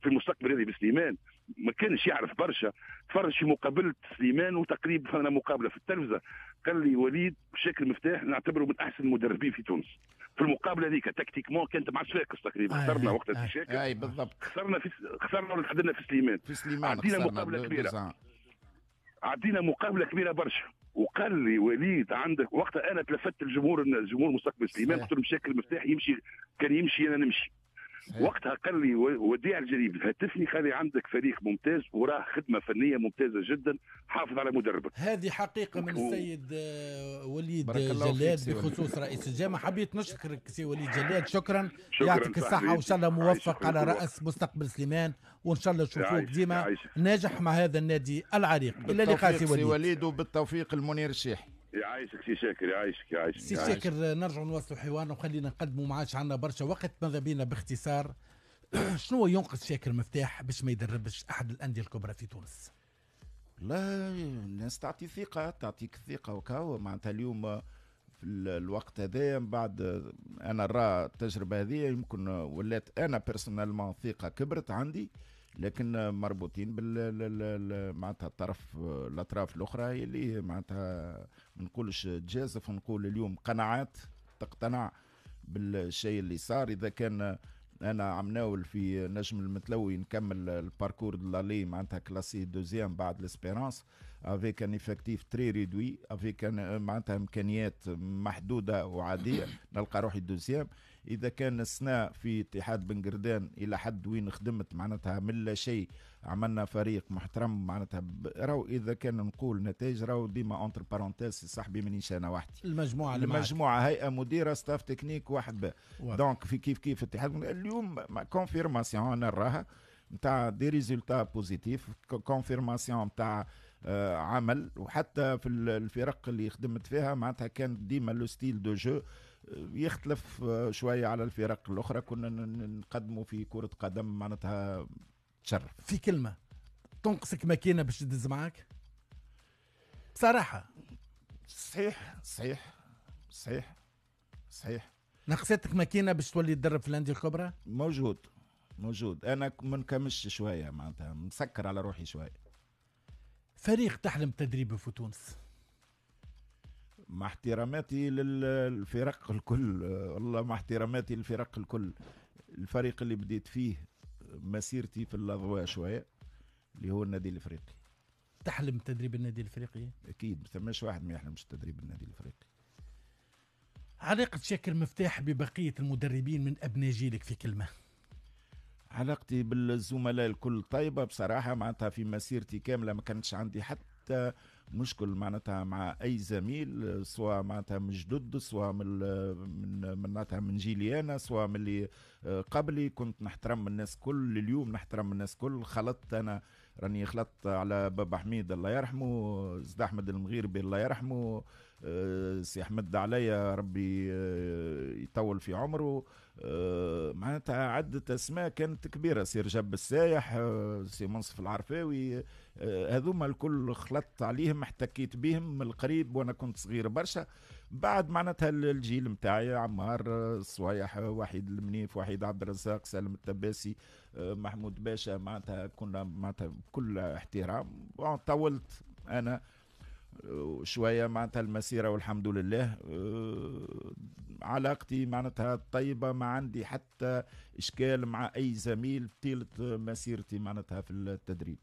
في المستقبل هذه بسليمان ما كانش يعرف برشا تفرج في مقابله سليمان وتقريبا فما مقابله في التلفزه قال لي وليد بشكل مفتاح نعتبره من احسن المدربين في تونس في المقابله هذيك تكتيكمون كانت مع فاكس تقريبا آه خسرنا آه الشاكر آه اي بالضبط خسرنا في خسرنا ولا في سليمان في سليمان عندنا مقابله كبيره عدينا مقابله كبيره برشا وقال لي وليد عندك وقتها انا تلفت الجمهور الجمهور مستقبل سليمان قلت له مشاكل المفتاح يمشي كان يمشي انا نمشي إيه. وقتها قال لي وديع الجريب هاتفني قال لي عندك فريق ممتاز وراه خدمه فنيه ممتازه جدا حافظ على مدربك هذه حقيقه من السيد آه، وليد جلاد بخصوص رئيس الجامعه حبيت نشكرك سي وليد جلاد شكرا, شكرا يعطيك الصحه وان شاء الله موفق على راس مستقبل سليمان وان شاء الله نشوفوك ديما ناجح مع هذا النادي العريق الى اللقاء سي وليد وبالتوفيق المنير الشيحي يعيشك سي شاكر يعيشك يعيشك سي شاكر نرجع نواصلوا حوارنا وخلينا نقدموا ما عادش عندنا برشا وقت ماذا بينا باختصار شنو ينقص شاكر مفتاح باش ما يدربش احد الانديه الكبرى في تونس؟ لا الناس تعطي ثقة تعطيك الثقه وكاو معناتها اليوم في الوقت هذا من بعد انا نرى التجربة هذه يمكن ولات انا بيرسونالمون ثقة كبرت عندي لكن مربوطين بال معناتها الطرف الاطراف الاخرى اللي معناتها ما نقولش تجازف نقول اليوم قناعات تقتنع بالشيء اللي صار اذا كان انا عم ناول في نجم المتلوي نكمل الباركور دو لالي معناتها كلاسي دوزيام بعد ليسبيرانس افيك ان افكتيف تري ريدوي افيك معناتها امكانيات محدوده وعاديه نلقى روحي دوزيام اذا كان سنا في اتحاد بن قردان الى حد وين خدمت معناتها من لا شيء عملنا فريق محترم معناتها راهو اذا كان نقول نتائج راهو ديما اونتر بارونتيز صاحبي مانيش انا وحدي المجموعه المجموعه هيئه مديره ستاف تكنيك واحد دونك في كيف كيف اتحاد اليوم كونفيرماسيون انا نراها نتاع دي ريزولتا بوزيتيف كونفيرماسيون نتاع عمل وحتى في الفرق اللي خدمت فيها معناتها كانت ديما لو ستيل دو جو يختلف آه، شويه على الفرق الاخرى كنا نقدموا في كره قدم معناتها تشرف في كلمه تنقصك ماكينه باش تدز معاك بصراحه صحيح صحيح صحيح صحيح نقصتك ماكينه باش تولي تدرب في الانديه الكبرى موجود موجود انا منكمش شويه معناتها مسكر على روحي شويه فريق تحلم تدريبه في تونس مع احتراماتي للفرق الكل والله مع احتراماتي للفرق الكل الفريق اللي بديت فيه مسيرتي في الاضواء شويه اللي هو النادي الافريقي تحلم تدريب النادي الافريقي اكيد ما ثماش واحد ما يحلمش تدريب النادي الافريقي علاقة شكل مفتاح ببقية المدربين من أبناء جيلك في كلمة علاقتي بالزملاء الكل طيبة بصراحة معناتها في مسيرتي كاملة ما كانتش عندي حتى مشكل معناتها مع اي زميل سواء معناتها من جدد سواء من من معناتها من جيلي انا سواء من اللي آه، قبلي كنت نحترم الناس كل اليوم نحترم الناس كل خلطت انا راني خلطت على بابا حميد الله يرحمه زد احمد المغيربي الله يرحمه آه، سي احمد عليا ربي آه، يطول في عمره معناتها عدة اسماء كانت كبيره سي رجب السايح سي منصف العرفاوي آه، هذوما الكل خلطت عليهم احتكيت بهم من القريب وانا كنت صغير برشا بعد معناتها الجيل نتاعي عمار الصويح آه، آه، وحيد المنيف وحيد عبد الرزاق سالم التباسي محمود باشا معناتها كنا معناتها كل احترام طولت انا شويه معناتها المسيره والحمد لله علاقتي معناتها طيبه ما عندي حتى اشكال مع اي زميل طيله مسيرتي معناتها في التدريب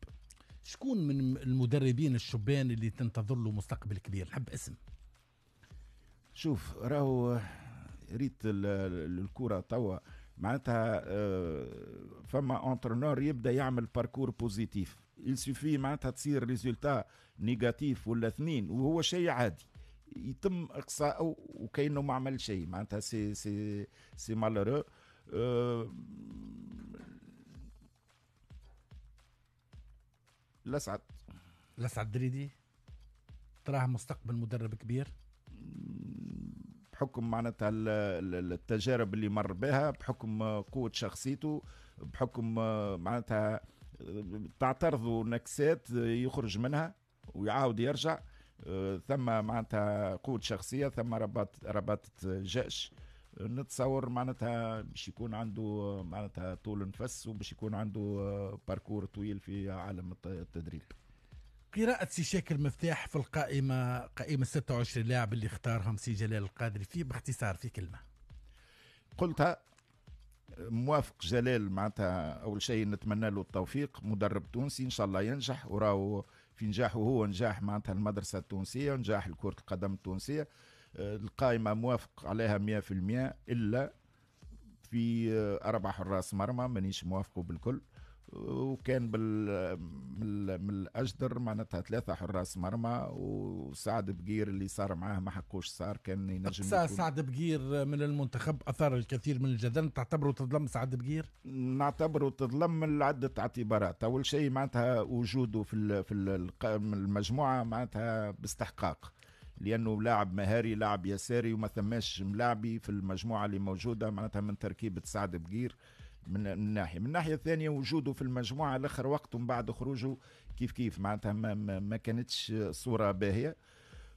شكون من المدربين الشبان اللي تنتظر له مستقبل كبير نحب اسم شوف راهو ريت الكره توا معناتها آه، فما انترنور يبدا يعمل باركور بوزيتيف يسوفي معناتها تصير ريزولتا نيجاتيف ولا اثنين وهو شيء عادي يتم اقصائه وكانه ما عمل شيء معناتها سي سي سي مالورو لسعد لسعد دريدي تراه مستقبل مدرب كبير بحكم معناتها التجارب اللي مر بها بحكم قوة شخصيته بحكم معناتها تعترضوا نكسات يخرج منها ويعاود يرجع ثم معناتها قوة شخصية ثم رباط رباطه جأش نتصور معناتها باش يكون عنده معناتها طول نفس وباش يكون عنده باركور آه، طويل في عالم التدريب قراءة سي شاكر مفتاح في القائمة قائمة 26 لاعب اللي اختارهم سي جلال القادري فيه باختصار في كلمة قلتها موافق جلال معناتها أول شيء نتمنى له التوفيق مدرب تونسي إن شاء الله ينجح وراه في نجاحه هو نجاح معناتها المدرسة التونسية ونجاح كرة القدم التونسية آه، القائمه موافق عليها 100% الا في آه، اربع حراس مرمى مانيش موافقه بالكل وكان بال من الاجدر معناتها ثلاثه حراس مرمى وسعد بقير اللي صار معاه ما حقوش صار كان ينجم سعد بقير من المنتخب اثار الكثير من الجدل تعتبره تظلم سعد بقير؟ نعتبره تظلم لعده اعتبارات اول شيء معناتها وجوده في في المجموعه معناتها باستحقاق لانه لاعب مهاري لاعب يساري وما ثماش ملاعبي في المجموعه اللي موجوده معناتها من تركيبه سعد بقير من ناحيه من الناحيه الثانيه وجوده في المجموعه لاخر وقت ومن بعد خروجه كيف كيف معناتها ما, ما كانتش صوره باهيه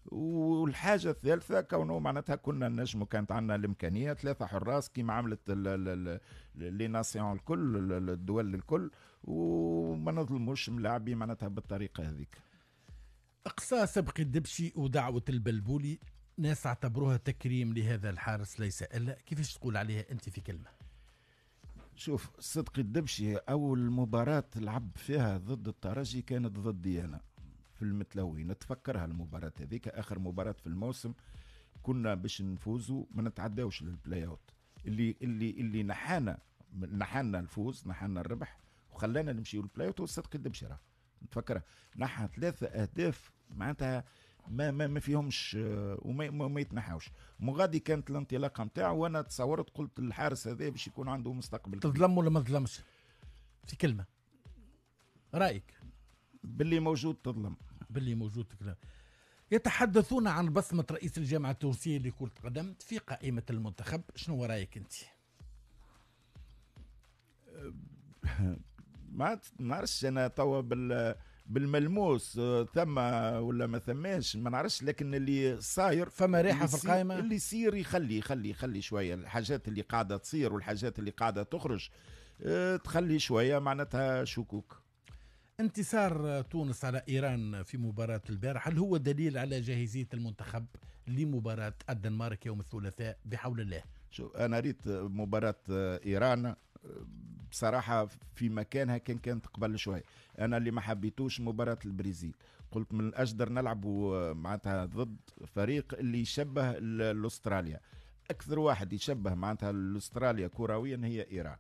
والحاجة الثالثة كونه معناتها كنا النجم كانت عندنا الإمكانية ثلاثة حراس كيما عملت لي ناسيون الكل الدول الكل وما نظلموش ملاعبي معناتها بالطريقة هذيك اقصى سبق الدبشي ودعوة البلبولي ناس اعتبروها تكريم لهذا الحارس ليس إلا كيفاش تقول عليها أنت في كلمة شوف صدقي الدبشي أول مباراة لعب فيها ضد الترجي كانت ضدي أنا في المتلوي نتفكرها المباراة هذيك آخر مباراة في الموسم كنا باش نفوزوا ما نتعداوش للبلاي أوت اللي اللي اللي نحانا نحانا الفوز نحانا الربح وخلانا نمشيو للبلاي أوت والصدق الدبشي راه نتفكرها نحى ثلاثة أهداف معناتها ما ما, ما فيهمش آه، وما ما يتنحاوش مغادي كانت الانطلاقه نتاعو وانا تصورت قلت الحارس هذا باش يكون عنده مستقبل تظلم ولا ما تظلمش في كلمه رايك باللي موجود تظلم باللي موجود تظلم يتحدثون عن بصمة رئيس الجامعة التونسية لكرة القدم في قائمة المنتخب شنو رأيك أنت؟ ما نعرفش أنا توا بال بالملموس آه، ثم ولا ما ثماش ما نعرفش لكن اللي صاير فما ريحه في القائمه اللي يصير يخلي يخلي يخلي شويه الحاجات اللي قاعده تصير والحاجات اللي قاعده تخرج آه، تخلي شويه معناتها شكوك انتصار تونس على ايران في مباراه البارح هل هو دليل على جاهزيه المنتخب لمباراه الدنمارك يوم الثلاثاء بحول الله شو انا ريت مباراه آه، ايران بصراحه في مكانها كان كانت قبل شويه انا اللي ما حبيتوش مباراه البرازيل قلت من الاجدر نلعب معناتها ضد فريق اللي يشبه الاستراليا اكثر واحد يشبه معناتها الاستراليا كرويا هي ايران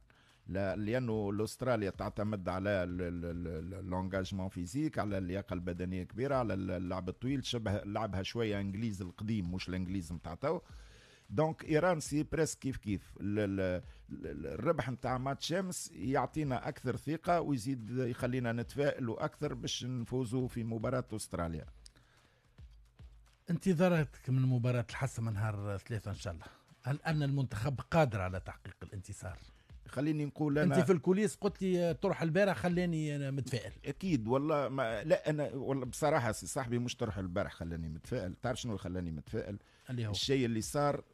لانه الاستراليا تعتمد على لونجاجمون فيزيك على اللياقه البدنيه كبيره على اللعب الطويل شبه لعبها شويه انجليز القديم مش الانجليز نتاع تو دونك ايران سي بريس كيف كيف الربح نتاع ماتش شمس يعطينا اكثر ثقه ويزيد يخلينا نتفائلوا اكثر باش نفوزوا في مباراه استراليا انتظاراتك من مباراه الحسم نهار ثلاثه ان شاء الله هل ان المنتخب قادر على تحقيق الانتصار خليني نقول انا انت في الكوليس قلت لي طرح البارح خلاني انا متفائل اكيد والله ما لا انا والله بصراحه سي صاحبي مش طرح البارح خلاني متفائل تعرف شنو خلاني متفائل اللي هو. الشيء اللي صار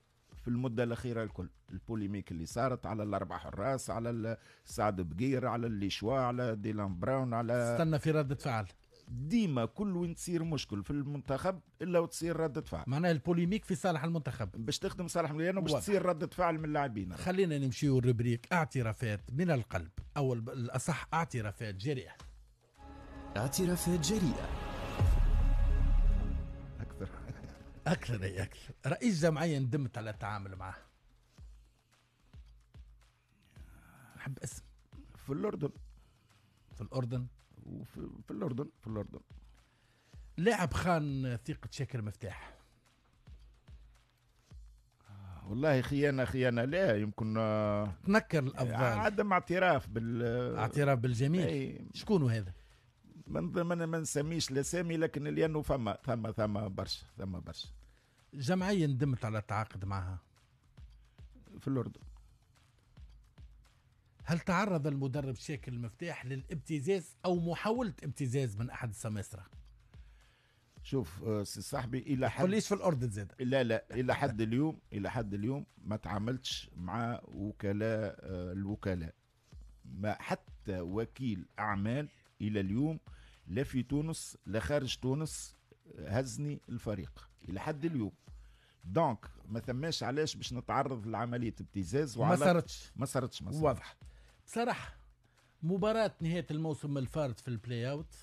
في المده الاخيره الكل البوليميك اللي صارت على الاربع حراس على سعد بقير على اللي شوا على ديلان براون على استنى في رده فعل ديما كل وين تصير مشكل في المنتخب الا وتصير رده فعل معناها البوليميك في صالح المنتخب باش تخدم صالح مليان باش تصير رده فعل من اللاعبين خلينا نمشيو الربريك اعترافات من القلب او الاصح اعترافات جريئه اعترافات جريئه اكثر اي اكثر رئيس جمعيه ندمت على التعامل معه نحب اسم في الاردن في الاردن وفي في الاردن في الاردن لاعب خان ثقة شاكر مفتاح آه، والله خيانة خيانة لا يمكن آه، تنكر الأفضل عدم اعتراف بال اعتراف بالجميل شكون هذا؟ ما ما نسميش سامي لكن لانه فما فما فما برشا فما برشا جمعيه ندمت على التعاقد معها في الاردن هل تعرض المدرب شاكر المفتاح للابتزاز او محاوله ابتزاز من احد السماسره؟ شوف آه، سي صاحبي الى حد ليش في الاردن زاد لا لا الى حد اليوم الى حد اليوم ما تعاملتش مع وكلاء آه، الوكلاء ما حتى وكيل اعمال الى اليوم لا في تونس لا خارج تونس هزني الفريق الى حد اليوم دونك ما ثماش علاش باش نتعرض لعمليه ابتزاز وعلى ما صارتش ما صارتش واضح بصراحه مباراه نهايه الموسم الفارط في البلاي اوت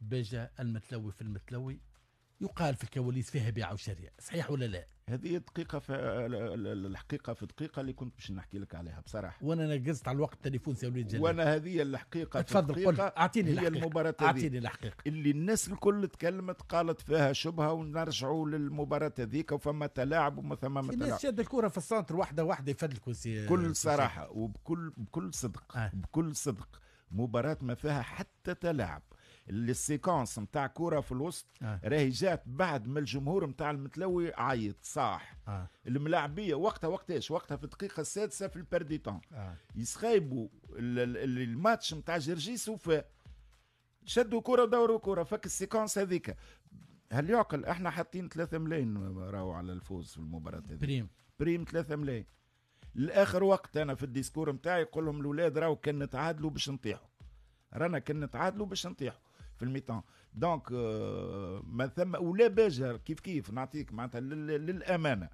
بجا المتلوي في المتلوي يقال في الكواليس فيها بيع وشراء صحيح ولا لا هذه دقيقة في الحقيقة في دقيقة اللي كنت باش نحكي لك عليها بصراحة وانا نقزت على الوقت التليفون سي وليد وانا هذه الحقيقة تفضل قول اعطيني هي المباراة اعطيني الحقيقة اللي الناس الكل تكلمت قالت فيها شبهة ونرجعوا للمباراة هذيك وفما تلاعب وما ما تلاعب الناس شاد الكورة في السنتر واحدة واحدة يفدلكوا سي بكل صراحة وبكل بكل صدق آه. بكل صدق مباراة ما فيها حتى تلاعب السيكونس نتاع كره في الوسط آه. راهي جات بعد ما الجمهور نتاع المتلوي عيط صاح آه. الملاعبيه وقتها وقتاش وقتها في الدقيقه السادسه في البرديتون آه. يسخايبوا الماتش نتاع جرجيس وفا شدوا كره ودوروا كره فك السيكونس هذيك هل يعقل احنا حاطين 3 ملايين راهو على الفوز في المباراه هذه بريم بريم 3 ملايين لاخر وقت انا في الديسكور نتاعي يقول لهم الاولاد راهو كان نتعادلوا باش نطيحوا رانا كان نتعادلوا باش نطيحوا في الميتان دونك euh, ما ثم ولا باجر كيف كيف نعطيك معناتها للامانه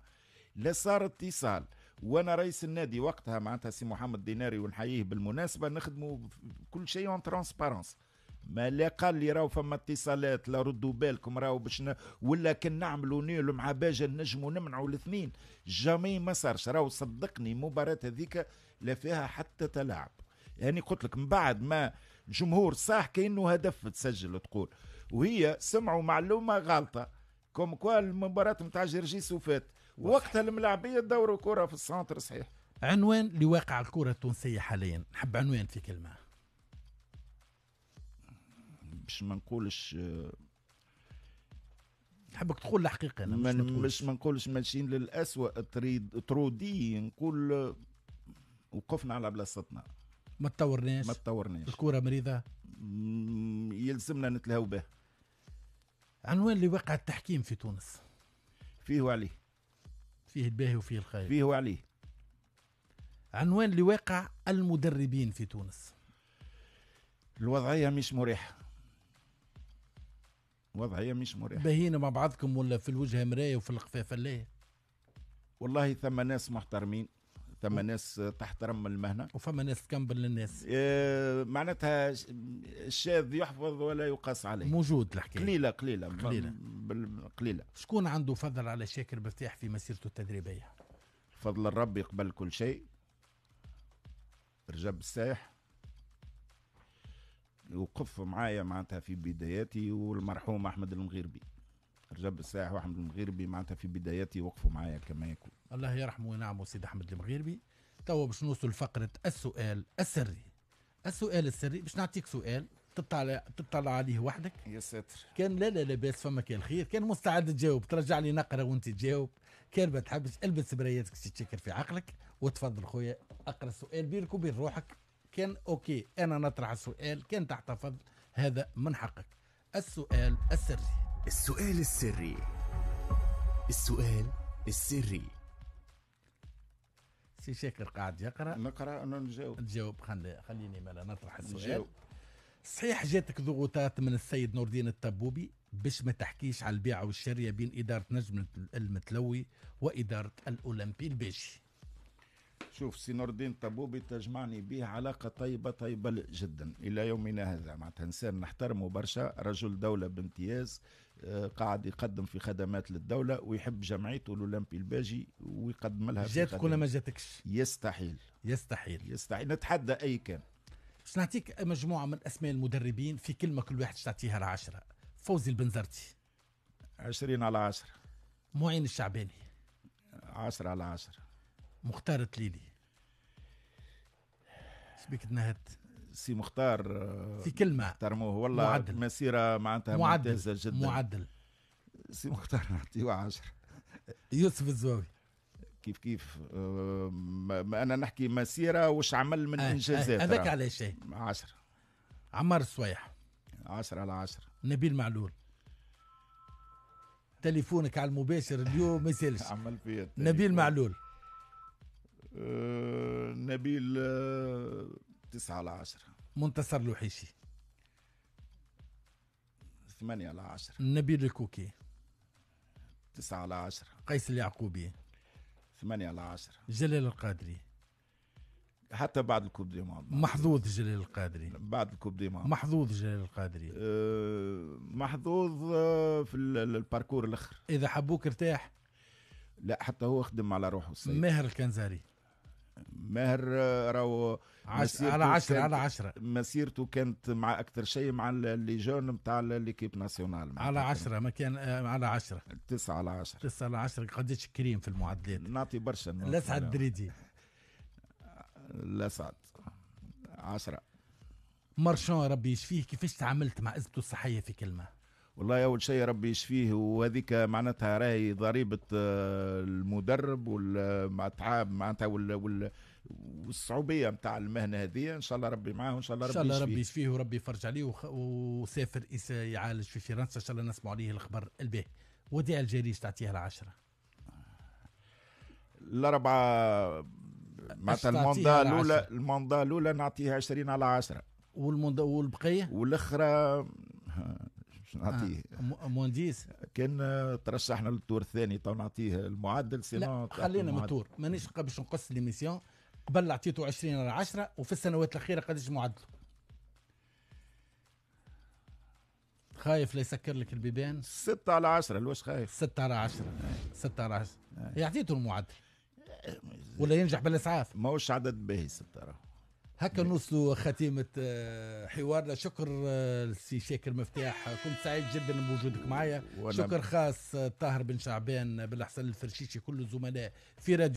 لا صار اتصال وانا رئيس النادي وقتها معناتها سي محمد ديناري ونحييه بالمناسبه نخدموا كل شيء اون ترونسبارونس ما لا قال لي راهو فما اتصالات لا ردوا بالكم راهو باش ولا كان نعملوا نيل مع باجا نجموا نمنعوا الاثنين جامي ما صارش راهو صدقني المباراه هذيك لا فيها حتى تلاعب يعني قلت لك من بعد ما الجمهور صاح كانه هدف تسجل تقول وهي سمعوا معلومه غلطه كوم كوا المباراه نتاع جرجيس وفات وقتها الملاعبيه دوروا كره في السنتر صحيح عنوان لواقع الكره التونسيه حاليا نحب عنوان في كلمه باش ما نقولش آه، نحبك تقول الحقيقة أنا مش, من مش ما نقولش ماشيين للأسوأ تريد ترودي نقول آه، وقفنا على بلاصتنا ما تطورناش ما تطورناش الكره مريضه يلزمنا نتلهو به عنوان اللي وقع التحكيم في تونس فيه وعليه فيه الباهي وفيه الخير فيه وعليه عنوان اللي المدربين في تونس الوضعيه مش مريحه وضعيه مش مريحه باهينا مع بعضكم ولا في الوجه مرايه وفي القفاف لا والله ثم ناس محترمين ثم ناس تحترم المهنه وفما ناس تكمل للناس آه، معناتها الشاذ يحفظ ولا يقاس عليه موجود الحكايه قليله قليله قليله قليله شكون عنده فضل على شاكر بفتاح في مسيرته التدريبيه؟ فضل الرب يقبل كل شيء رجب السايح وقف معايا معناتها في بداياتي والمرحوم احمد المغيربي رجب الساح واحمد المغيربي معناتها في بداياتي وقفوا معايا كما يكون الله يرحمه وينعمه سيد احمد المغيربي توا باش نوصل لفقره السؤال السري السؤال السري باش نعطيك سؤال تطلع تطلع عليه وحدك يا ساتر كان لا لا لاباس فما كان خير كان مستعد تجاوب ترجع لي نقرا وانت تجاوب كان ما تحبش البس براياتك تشكر في عقلك وتفضل خويا اقرا السؤال بينك وبين روحك كان اوكي انا نطرح السؤال كان تحتفظ هذا من حقك السؤال السري السؤال السري السؤال السري سي شاكر قاعد يقرا نقرا انا نجاوب نجاوب خلي خليني مالا نطرح السؤال نجاوب. صحيح جاتك ضغوطات من السيد نور الدين الطبوبي باش ما تحكيش على البيعه والشريه بين اداره نجم المتلوي واداره الاولمبي الباشي شوف سي نور الدين طبوبي تجمعني به علاقه طيبه طيبه جدا الى يومنا هذا معناتها انسان نحترمه برشا رجل دوله بامتياز آه، قاعد يقدم في خدمات للدوله ويحب جمعيته الاولمبي الباجي ويقدم لها جاتك ولا ما جاتكش؟ يستحيل يستحيل يستحيل نتحدى اي كان باش نعطيك مجموعه من اسماء المدربين في كلمه كل واحد تعطيها العشرة فوزي البنزرتي 20 على 10 معين الشعباني 10 على 10 مختار تليلي شبيك تنهد سي مختار في كلمة ترموه والله معدل. مسيرة معناتها ممتازة جدا معدل سي مختار نعطيه عشرة يوسف الزواوي كيف كيف ما انا نحكي مسيره وش عمل من آه, آه، انجازات هذاك آه على شيء عشرة عمار السويح عشرة على عشرة نبيل معلول تليفونك على المباشر اليوم ما يسالش عمل فيا نبيل معلول آه، نبيل تسعة على عشرة منتصر لوحيشي ثمانية على عشرة نبيل الكوكي تسعة على عشرة قيس اليعقوبي ثمانية على عشرة جلال القادري حتى بعد الكوب دي محظوظ جلال القادري بعد الكوب دي محظوظ جلال القادري أه محظوظ آه، في الباركور الاخر اذا حبوك ارتاح لا حتى هو خدم على روحه السيد ماهر الكنزاري ماهر آه، راهو على عشرة على عشرة مسيرته كانت مع أكثر شيء مع اللي جون نتاع ليكيب ناسيونال على عشرة ما كان آه، على عشرة تسعة على عشرة تسعة على عشرة قديش كريم في المعدلات نعطي برشا لسعد دريدي آه، لسعد عشرة مارشون ربي يشفيه كيفاش تعاملت مع ازمته الصحية في كلمة والله اول شيء ربي يشفيه وهذيك معناتها راهي ضريبه آه، المدرب والتعب آه، معناتها والصعوبيه نتاع المهنه هذه ان شاء الله ربي معاه وان شاء الله ربي يشفيه ان شاء الله ربي يشفيه وربي يفرج عليه وخ... وسافر يعالج في فرنسا ان شاء الله نسمع عليه الخبر الباهي وديع الجريش تعطيها العشره الاربعه معناتها الموندا الاولى الموندا الاولى نعطيها 20 على 10 والموندا والبقيه والاخرى باش نعطيه آه. موان كان ترشحنا للتور الثاني تو نعطيه المعدل سينو خلينا من التور مانيش باش نقص ليميسيون قبل عطيته 20 على 10 وفي السنوات الاخيره قداش معدله خايف ليسكر لك البيبان 6 على 10 الوش خايف 6 على 10 6 على 10 آه. يعطيته المعدل آه، ولا ينجح بالاسعاف ماهوش عدد باهي 6 راهو هكا نوصلوا ختيمة آه، حوارنا شكر السي آه، شاكر مفتاح كنت سعيد جدا بوجودك معايا شكر خاص طاهر بن شعبان بالحسن الفرشيشي كل الزملاء في راديو